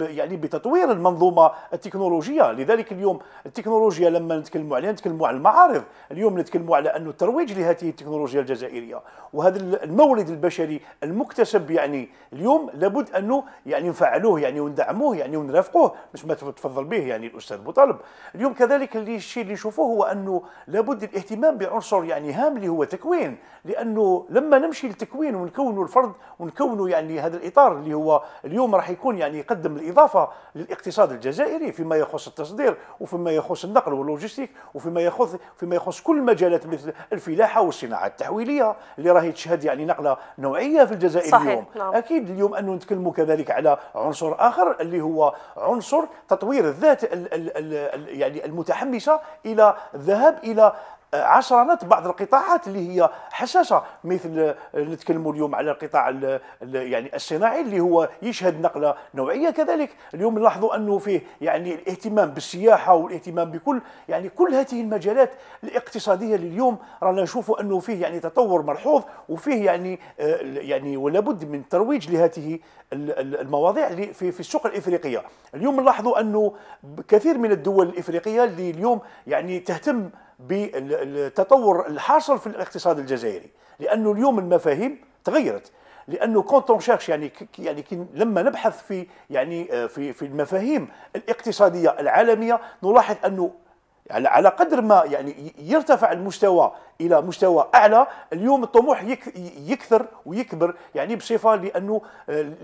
يعني بتطوير المنظومه التكنولوجيه لذلك اليوم التكنولوجيا لما نتكلموا عليها نتكلموا على المعارض اليوم نتكلموا على انه الترويج لهذه التكنولوجيا الجزائريه وهذا المولد البشري المكتسب يعني اليوم لابد انه يعني نفعلوه يعني وندعموه يعني ونرافقوه مش ما تفضل به يعني الاستاذ بوطالب اليوم كذلك اللي الشيء اللي نشوفوه هو انه لابد الاهتمام بعنصر يعني هام اللي هو تكوين لانه لما نمشي للتكوين ونكونوا الفرد ونكونوا يعني هذا الاطار اللي هو اليوم راح يكون يعني يقدم الاضافه للاقتصاد الجزائري فيما يخص التصدير وفيما يخص النقل واللوجستيك وفيما يخص فيما يخص كل المجالات مثل الفلاحه والصناعه التحويليه اللي راهي تشهد يعني نقله نوعيه في الجزائر صحيح. اليوم نعم. اكيد اليوم انه نتكلموا كذلك على عنصر اخر اللي هو عنصر تطوير الذات الـ الـ الـ يعني المتحمسه الى الذهاب الى عشرات بعض القطاعات اللي هي حساسه مثل نتكلموا اليوم على القطاع يعني الصناعي اللي هو يشهد نقله نوعيه كذلك اليوم نلاحظوا انه فيه يعني الاهتمام بالسياحه والاهتمام بكل يعني كل هذه المجالات الاقتصاديه اللي اليوم رانا نشوفوا انه فيه يعني تطور ملحوظ وفيه يعني آه، يعني ولابد من الترويج لهذه المواضيع في في السوق الافريقيه اليوم نلاحظوا انه كثير من الدول الافريقيه اللي اليوم يعني تهتم بالتطور الحاصل في الاقتصاد الجزائري لانه اليوم المفاهيم تغيرت لانه كونت اون شيرش يعني يعني لما نبحث في يعني آه، في في المفاهيم الاقتصاديه العالميه نلاحظ انه يعني على قدر ما يعني يرتفع المستوى الى مستوى اعلى اليوم الطموح يكثر ويكبر يعني بصفه لانه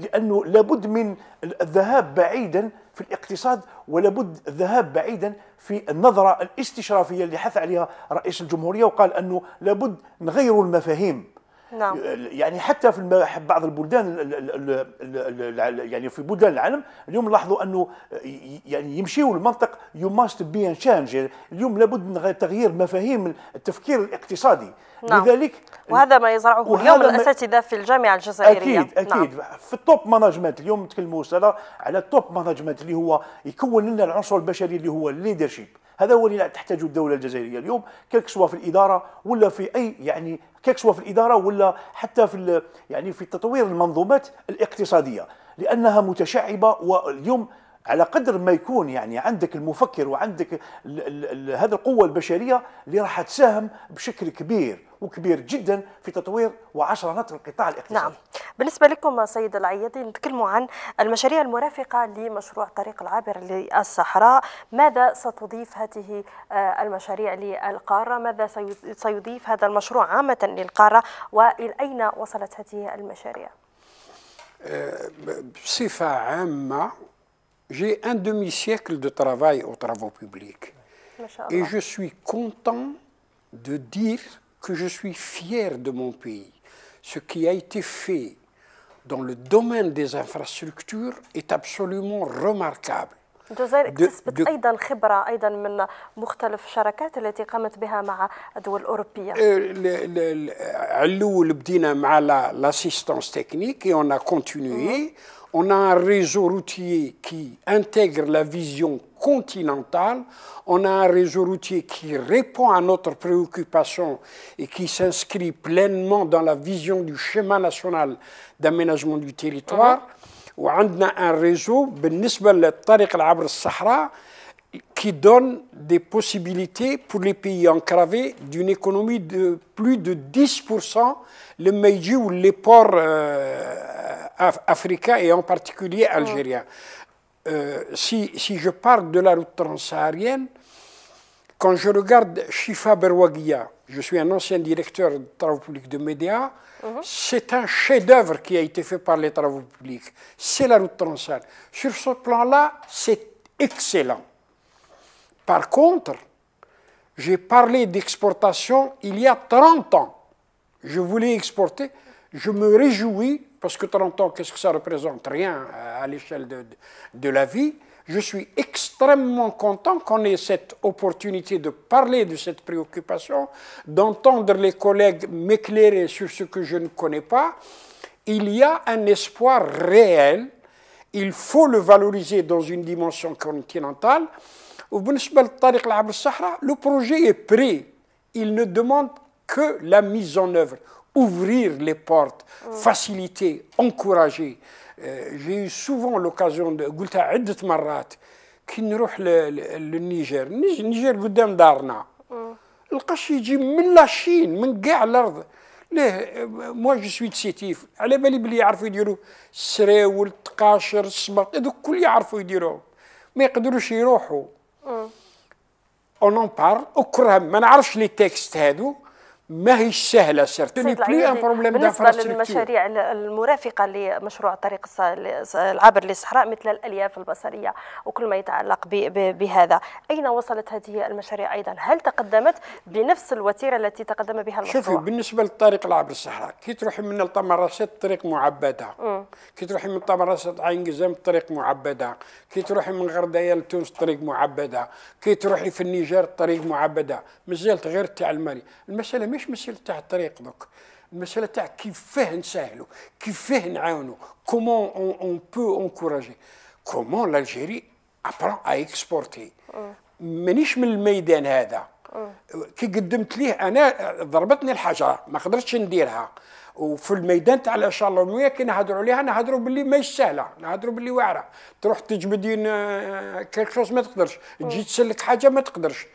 لانه لابد من الذهاب بعيدا في الاقتصاد ولابد الذهاب بعيدا في النظره الاستشرافيه اللي حث عليها رئيس الجمهوريه وقال انه لابد نغير المفاهيم نعم. يعني حتى في بعض البلدان يعني في بلدان العالم اليوم لاحظوا انه يعني يمشيوا المنطق يو ماست بي ان تشانج اليوم لابد من تغيير مفاهيم التفكير الاقتصادي نعم. لذلك وهذا ما يزرعه اليوم الاساتذه في الجامعه الجزائريه اكيد نعم. اكيد نعم. في التوب مانجمنت اليوم نتكلموا على التوب مانجمنت اللي هو يكون لنا العنصر البشري اللي هو الليدرشيب هذا هو اللي تحتاجه الدوله الجزائريه اليوم كيكسوا في الاداره ولا في اي يعني كيكسوا في الاداره ولا حتى في يعني في تطوير المنظومات الاقتصاديه لانها متشعبه واليوم على قدر ما يكون يعني عندك المفكر وعندك هذه القوه البشريه اللي راح تساهم بشكل كبير وكبير جدا في تطوير وعشرات القطاع الاقتصادي. نعم. بالنسبه لكم سيد العيادي نتكلموا عن المشاريع المرافقه لمشروع الطريق العابر للصحراء، ماذا ستضيف هذه آه، المشاريع للقاره؟ ماذا سيضيف هذا المشروع عامه للقاره؟ والى اين وصلت هذه المشاريع؟ آه، بصفه عامه J'ai un demi-siècle de travail aux travaux publics. Et je suis content de dire que je suis fier de mon pays. Ce qui a été fait dans le domaine des infrastructures est absolument remarquable. الجزائر اكتسبت ايضا خبره ايضا من مختلف التي قامت بها مع مع on a un réseau routier qui intègre la vision continentale, on a un réseau routier qui répond à notre préoccupation et qui s'inscrit pleinement dans la vision du schéma national d'aménagement du territoire. Uh-huh. a un réseau بالنسبة Sahara, qui donne des possibilités pour les pays enclavés d'une économie de plus de 10%, le Meiji ou les ports euh, africains et en particulier ah. algériens. Euh, si, si, je parle de la route transsaharienne, quand je regarde Shifa Berwagia, je suis un ancien directeur de travaux publics de Média, uh-huh. c'est un chef-d'œuvre qui a été fait par les travaux publics. C'est la route transsaharienne. Sur ce plan-là, c'est excellent. Par contre, j'ai parlé d'exportation il y a 30 ans. Je voulais exporter. Je me réjouis parce que 30 ans, qu'est-ce que ça représente Rien euh, à l'échelle de, la vie. Je suis extrêmement content qu'on ait cette opportunité de parler de cette préoccupation, d'entendre les collègues m'éclairer sur ce que je ne connais pas. Il y a un espoir réel, il faut le valoriser dans une dimension continentale. Le projet est prêt, il ne demande que la mise en œuvre. ouvrir les portes, faciliter, encourager. Euh, J'ai eu souvent l'occasion de Goulta Edith قلتها عدة مرات كي نروح للنيجر النيجر قدام دارنا القى شي يجي من لاشين من كاع الارض ليه موا جو سوي سيتيف على بالي بلي يعرفوا يديروا السراول التقاشر السبط هذوك الكل يعرفوا يديروهم ما يقدروش يروحوا اون اون بار اكرهم ما نعرفش لي تيكست هادو ما هي سهله سيرت بالنسبه للمشاريع المرافقه لمشروع الطريق العابر للصحراء مثل الالياف البصريه وكل ما يتعلق بهذا اين وصلت هذه المشاريع ايضا هل تقدمت بنفس الوتيره التي تقدم بها المشروع شوفي بالنسبه للطريق العابر للصحراء كي تروحي من الطمراسات طريق معبده كي تروحي من طمراسات عين قزام طريق معبده كي تروحي من غردايه لتونس طريق معبده كي تروحي في النيجر طريق معبده مازالت غير تاع المالي المساله مش مساله تاع الطريق دوك المساله تاع كيفاه نسهلوا كيفاه نعاونوا كومون اون اون بو انكوراجي كومون لالجيري ابرا ا اكسبورتي مانيش من الميدان هذا كي قدمت ليه انا ضربتني الحجره ما قدرتش نديرها وفي الميدان تاع العشاء العموميه كي نهضروا عليها نهضروا باللي ماهيش سهله نهضروا باللي واعره تروح تجبدين كيلك آه، شوز ما تقدرش تجي تسلك حاجه ما تقدرش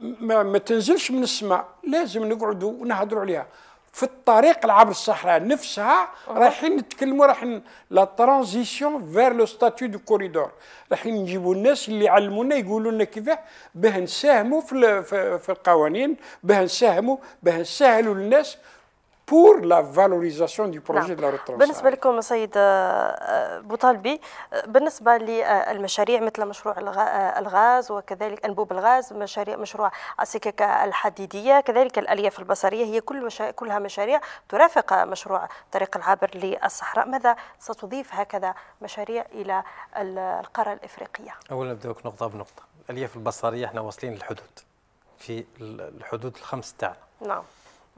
ما, ما تنزلش من السماء لازم نقعدوا ونهضروا عليها في الطريق العبر الصحراء نفسها رايحين نتكلموا رايحين لا ترانزيسيون فير لو ستاتيو دو كوريدور رايحين نجيبوا الناس اللي علمونا يقولوا لنا كيفاه باه نساهموا في, في القوانين باه نساهموا باه نسهلوا للناس pour la valorisation du projet نعم. de la retraite. بالنسبة لكم سيد آه، بوطالبي بالنسبة للمشاريع مثل مشروع آه، الغاز وكذلك أنبوب الغاز مشاريع مشروع السكك الحديدية كذلك الألياف البصرية هي كل مشاريع كلها مشاريع ترافق مشروع طريق العابر للصحراء ماذا ستضيف هكذا مشاريع إلى القارة الإفريقية؟ أولا نبدأ نقطة بنقطة الألياف البصرية احنا واصلين للحدود في الحدود الخمس تاعنا نعم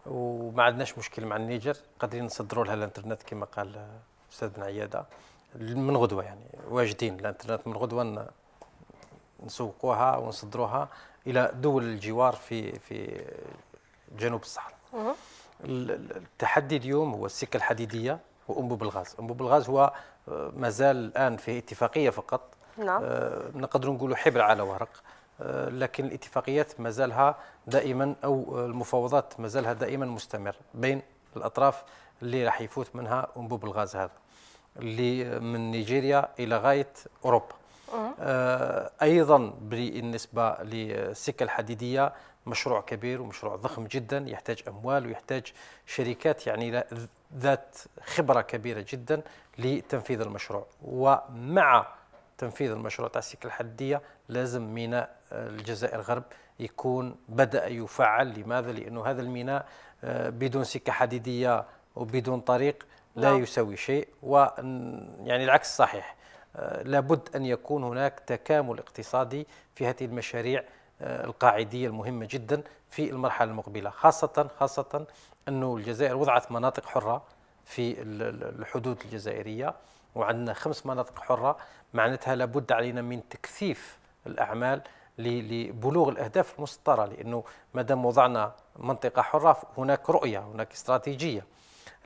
وما عندناش مشكل مع النيجر قادرين نصدروا لها الانترنت كما قال الاستاذ بن عياده من غدوه يعني واجدين الانترنت من غدوه نسوقوها ونصدروها الى دول الجوار في في جنوب الصحراء التحدي اليوم هو السكه الحديديه وانبوب الغاز انبوب الغاز هو آه، مازال الان في اتفاقيه فقط نعم آه، نقدروا نقولوا حبر على ورق آه، لكن الاتفاقيات مازالها دائما او المفاوضات مازالها دائما مستمر بين الاطراف اللي راح يفوت منها انبوب الغاز هذا اللي من نيجيريا الى غايه اوروبا آه، ايضا بالنسبه للسكه الحديديه مشروع كبير ومشروع ضخم جدا يحتاج اموال ويحتاج شركات يعني ذات خبره كبيره جدا لتنفيذ المشروع ومع تنفيذ المشروع تاع السكه الحديه لازم ميناء آه، الجزائر غرب يكون بدا يفعل لماذا لانه هذا الميناء آه، بدون سكه حديديه وبدون طريق لا نعم. يساوي شيء و يعني العكس صحيح آه، لابد ان يكون هناك تكامل اقتصادي في هذه المشاريع القاعديه المهمه جدا في المرحله المقبله خاصه خاصه انه الجزائر وضعت مناطق حره في الحدود الجزائريه وعندنا خمس مناطق حرة معناتها لابد علينا من تكثيف الأعمال لبلوغ الأهداف المسطرة لأنه ما دام وضعنا منطقة حرة هناك رؤية هناك استراتيجية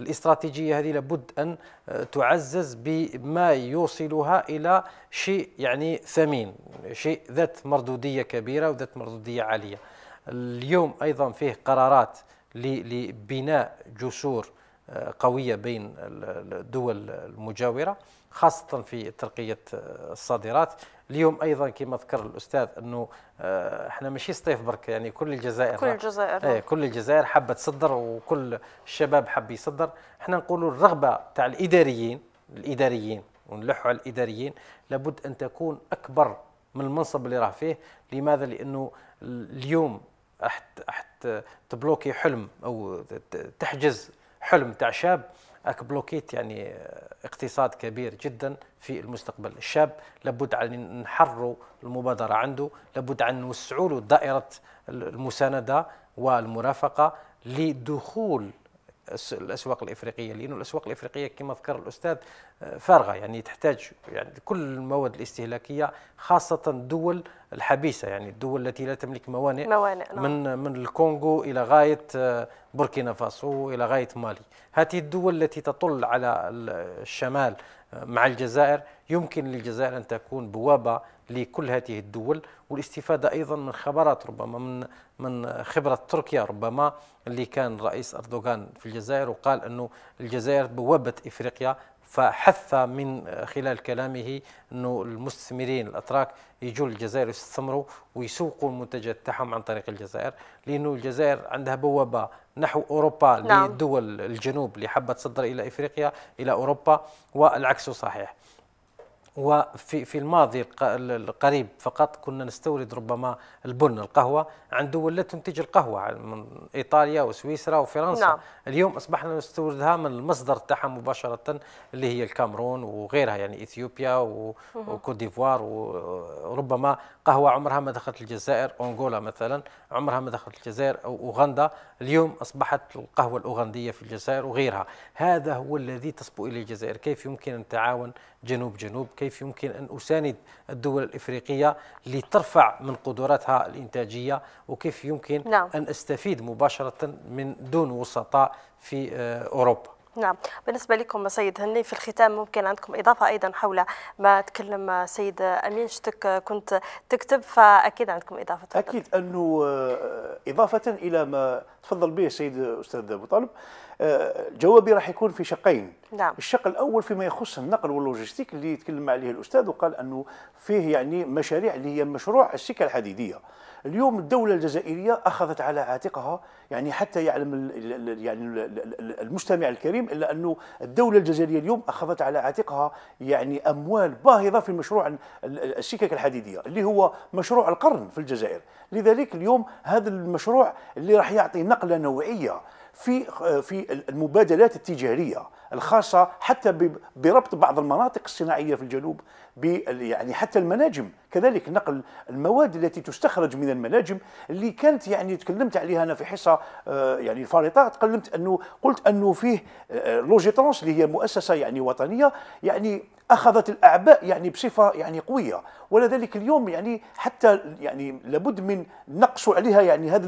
الاستراتيجية هذه لابد أن آه، تعزز بما يوصلها إلى شيء يعني ثمين شيء ذات مردودية كبيرة وذات مردودية عالية اليوم أيضا فيه قرارات لبناء جسور قوية بين الدول المجاورة خاصة في ترقية الصادرات اليوم ايضا كما ذكر الاستاذ انه آه، احنا ماشي صيف برك يعني كل الجزائر كل الجزائر ايه كل الجزائر حابه تصدر وكل الشباب حاب يصدر احنا نقولوا الرغبه تاع الاداريين الاداريين ونلحوا على الاداريين لابد ان تكون اكبر من المنصب اللي راه فيه لماذا لانه اليوم راح تبلوكي حلم او تحجز حلم تاع شاب راك بلوكيت يعني آه، اقتصاد كبير جدا في المستقبل الشاب لابد ان نحروا المبادره عنده لابد ان نوسعوا له دائره المسانده والمرافقه لدخول الاسواق الافريقيه لانه الاسواق الافريقيه كما ذكر الاستاذ فارغه يعني تحتاج يعني كل المواد الاستهلاكيه خاصه الدول الحبيسه يعني الدول التي لا تملك موانئ, موانئ نعم. من من الكونغو الى غايه آه، بوركينا فاسو الى غايه مالي هذه الدول التي تطل على الشمال آه، مع الجزائر يمكن للجزائر ان تكون بوابه لكل هذه الدول والاستفاده ايضا من خبرات ربما من من خبره تركيا ربما اللي كان رئيس اردوغان في الجزائر وقال انه الجزائر بوابه افريقيا فحث من خلال كلامه انه المستثمرين الاتراك يجوا للجزائر يستثمروا ويسوقوا المنتجات تاعهم عن طريق الجزائر لانه الجزائر عندها بوابه نحو اوروبا نعم. لدول الجنوب اللي حابه تصدر الى افريقيا الى اوروبا والعكس صحيح وفي في الماضي القريب فقط كنا نستورد ربما البن القهوه عن دول لا تنتج القهوه من ايطاليا وسويسرا وفرنسا نعم. اليوم اصبحنا نستوردها من المصدر تاعها مباشره اللي هي الكامرون وغيرها يعني اثيوبيا وكوت ديفوار وربما قهوه عمرها ما دخلت الجزائر انغولا مثلا عمرها ما دخلت الجزائر أو أوغندا اليوم أصبحت القهوة الأوغندية في الجزائر وغيرها هذا هو الذي تصبو إليه الجزائر كيف يمكن أن تعاون جنوب جنوب كيف يمكن أن أساند الدول الإفريقية لترفع من قدراتها الإنتاجية وكيف يمكن نعم. أن أستفيد مباشرة من دون وسطاء في آه، أوروبا نعم بالنسبة لكم سيد هني في الختام ممكن عندكم إضافة أيضا حول ما تكلم سيد أمين شتك كنت تكتب فأكيد عندكم إضافة أكيد أنه آه، إضافة إلى ما تفضل به السيد أستاذ أبو طالب آه، جوابي راح يكون في شقين نعم. الشق الاول فيما يخص النقل واللوجستيك اللي يتكلم عليه الاستاذ وقال انه فيه يعني مشاريع اللي هي مشروع السكه الحديديه اليوم الدوله الجزائريه اخذت على عاتقها يعني حتى يعلم يعني المستمع الكريم الا انه الدوله الجزائريه اليوم اخذت على عاتقها يعني اموال باهظه في مشروع السكك الحديديه اللي هو مشروع القرن في الجزائر لذلك اليوم هذا المشروع اللي راح يعطي نقله نوعيه في آه، في المبادلات التجاريه الخاصة حتى بربط بعض المناطق الصناعية في الجنوب يعني حتى المناجم كذلك نقل المواد التي تستخرج من المناجم اللي كانت يعني تكلمت عليها أنا في حصة آه، يعني فارطة تكلمت أنه قلت أنه فيه آه، لوجيترونس اللي هي مؤسسة يعني وطنية يعني اخذت الاعباء يعني بصفه يعني قويه ولذلك اليوم يعني حتى يعني لابد من نقص عليها يعني هذا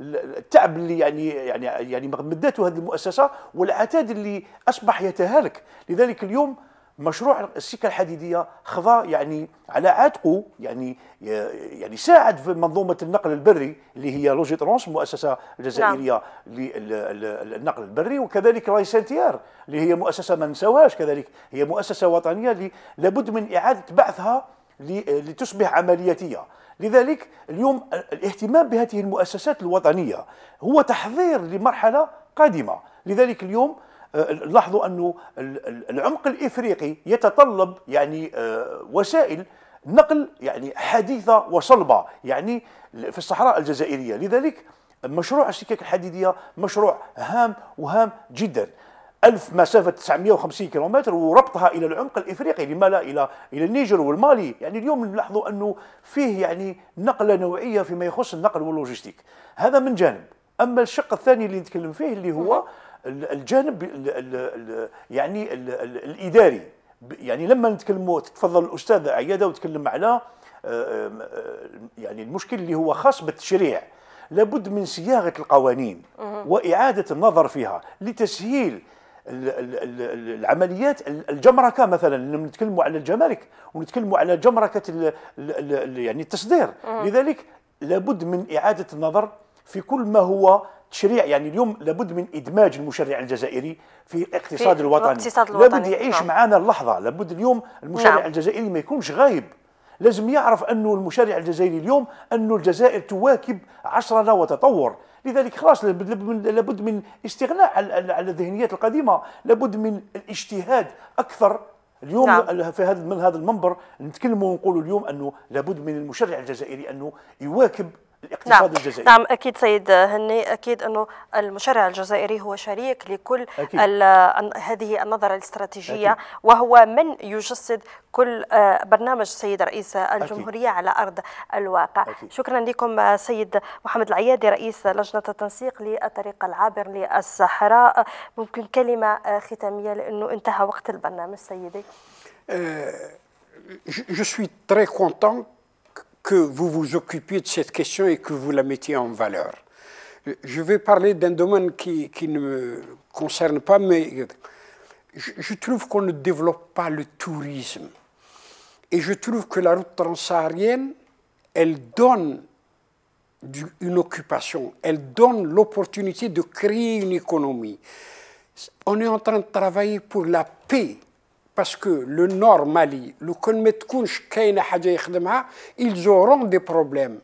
التعب اللي يعني يعني يعني مدته هذه المؤسسه والعمل العتاد اللي اصبح يتهالك لذلك اليوم مشروع السكه الحديديه خضى يعني على عاتقه يعني يعني ساعد في منظومه النقل البري اللي هي لوجي ترونس مؤسسه جزائريه نعم. للنقل البري وكذلك راي سانتيار اللي هي مؤسسه ما ننساوهاش كذلك هي مؤسسه وطنيه اللي لابد من اعاده بعثها لتصبح عملياتيه لذلك اليوم الاهتمام بهذه المؤسسات الوطنيه هو تحضير لمرحله قادمه لذلك اليوم آه، لاحظوا أنه العمق الإفريقي يتطلب يعني آه، وسائل نقل يعني حديثة وصلبة يعني في الصحراء الجزائرية لذلك مشروع السكك الحديدية مشروع هام وهام جدا ألف مسافة 950 كيلومتر وربطها إلى العمق الإفريقي لما لا إلى إلى النيجر والمالي يعني اليوم نلاحظوا أنه فيه يعني نقلة نوعية فيما يخص النقل واللوجستيك هذا من جانب أما الشق الثاني اللي نتكلم فيه اللي هو الجانب الـ الـ يعني الـ الـ الاداري يعني لما نتكلموا تفضل الاستاذ عياده وتكلم على آه، آه، يعني المشكل اللي هو خاص بالتشريع لابد من صياغه القوانين واعاده النظر فيها لتسهيل العمليات الجمركه مثلا لما نتكلموا على الجمارك ونتكلموا على جمركه الـ الـ الـ يعني التصدير لذلك لابد من اعاده النظر في كل ما هو تشريع يعني اليوم لابد من ادماج المشرع الجزائري في الاقتصاد الوطني الاقتصاد الوطني لابد يعيش نعم. معنا اللحظه لابد اليوم المشرع نعم. الجزائري ما يكونش غايب لازم يعرف انه المشرع الجزائري اليوم انه الجزائر تواكب عصرنا وتطور لذلك خلاص لابد من استغناء على الذهنيات القديمه لابد من الاجتهاد اكثر اليوم نعم. في هذا من هذا المنبر نتكلموا ونقولوا اليوم انه لابد من المشرع الجزائري انه يواكب الاقتصاد نعم. الجزائري نعم اكيد سيد هني اكيد انه المشرع الجزائري هو شريك لكل هذه النظره الاستراتيجيه أكيد. وهو من يجسد كل آه، برنامج سيد رئيس الجمهوريه أكيد. على ارض الواقع أكيد. شكرا لكم آه، سيد محمد العيادي رئيس لجنه التنسيق للطريق العابر للصحراء ممكن كلمه آه، ختاميه لانه انتهى وقت البرنامج سيدي أه, je suis très content que vous vous occupiez de cette question et que vous la mettiez en valeur. Je vais parler d'un domaine qui, ne me concerne pas, mais je, trouve qu'on ne développe pas le tourisme. Et je trouve que la route transsaharienne, elle donne une occupation, elle donne l'opportunité de créer une économie. On est en train de travailler pour la paix باسكو لو نورمالي لو كان ما تكونش كاينه حاجه يخدمها يلزورون دي بروبليم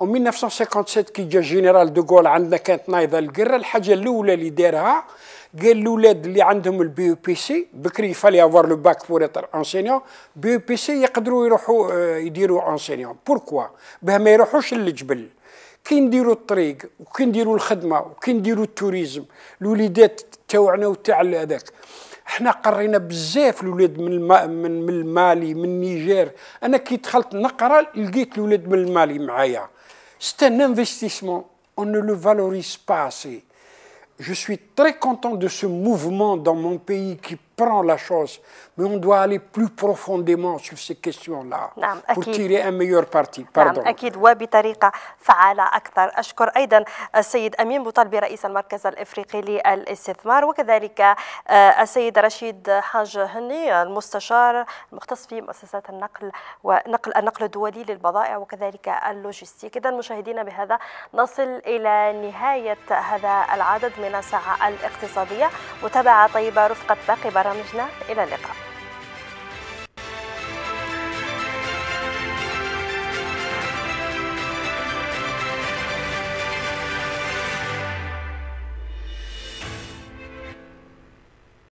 و 1957 كي جا جينيرال دوغول عندنا كانت نايضه القره الحاجه الاولى اللي دارها قال الاولاد اللي عندهم البي او بي سي بكري فالي افوار لو باك بور اتر انسينيون بي او بي سي يقدروا يروحوا يديروا انسينيون بوركوا باه ما يروحوش للجبل كي نديروا الطريق وكي نديروا الخدمه وكي نديروا التوريزم الوليدات تاوعنا وتاع هذاك حنا قرينا بزاف الاولاد من, الما من من المالي من النيجر انا كي دخلت نقرا لقيت الاولاد من المالي معايا سي ان انفستيسمون اون لو فالوريس با سي جو سوي très content de ce mouvement dans mon pays qui prend la chose, mais on doit aller plus profondément sur ces questions-là نعم أكيد. tirer un meilleur parti. Pardon. أكيد وبطريقة فعالة أكثر أشكر أيضا السيد أمين مطالبي رئيس المركز الإفريقي للاستثمار وكذلك السيد رشيد حاج هني المستشار المختص في مؤسسات النقل ونقل النقل الدولي للبضائع وكذلك اللوجستيك إذا مشاهدينا بهذا نصل إلى نهاية هذا العدد من الساعة الاقتصادية متابعة طيبة رفقة باقي برامجنا إلى اللقاء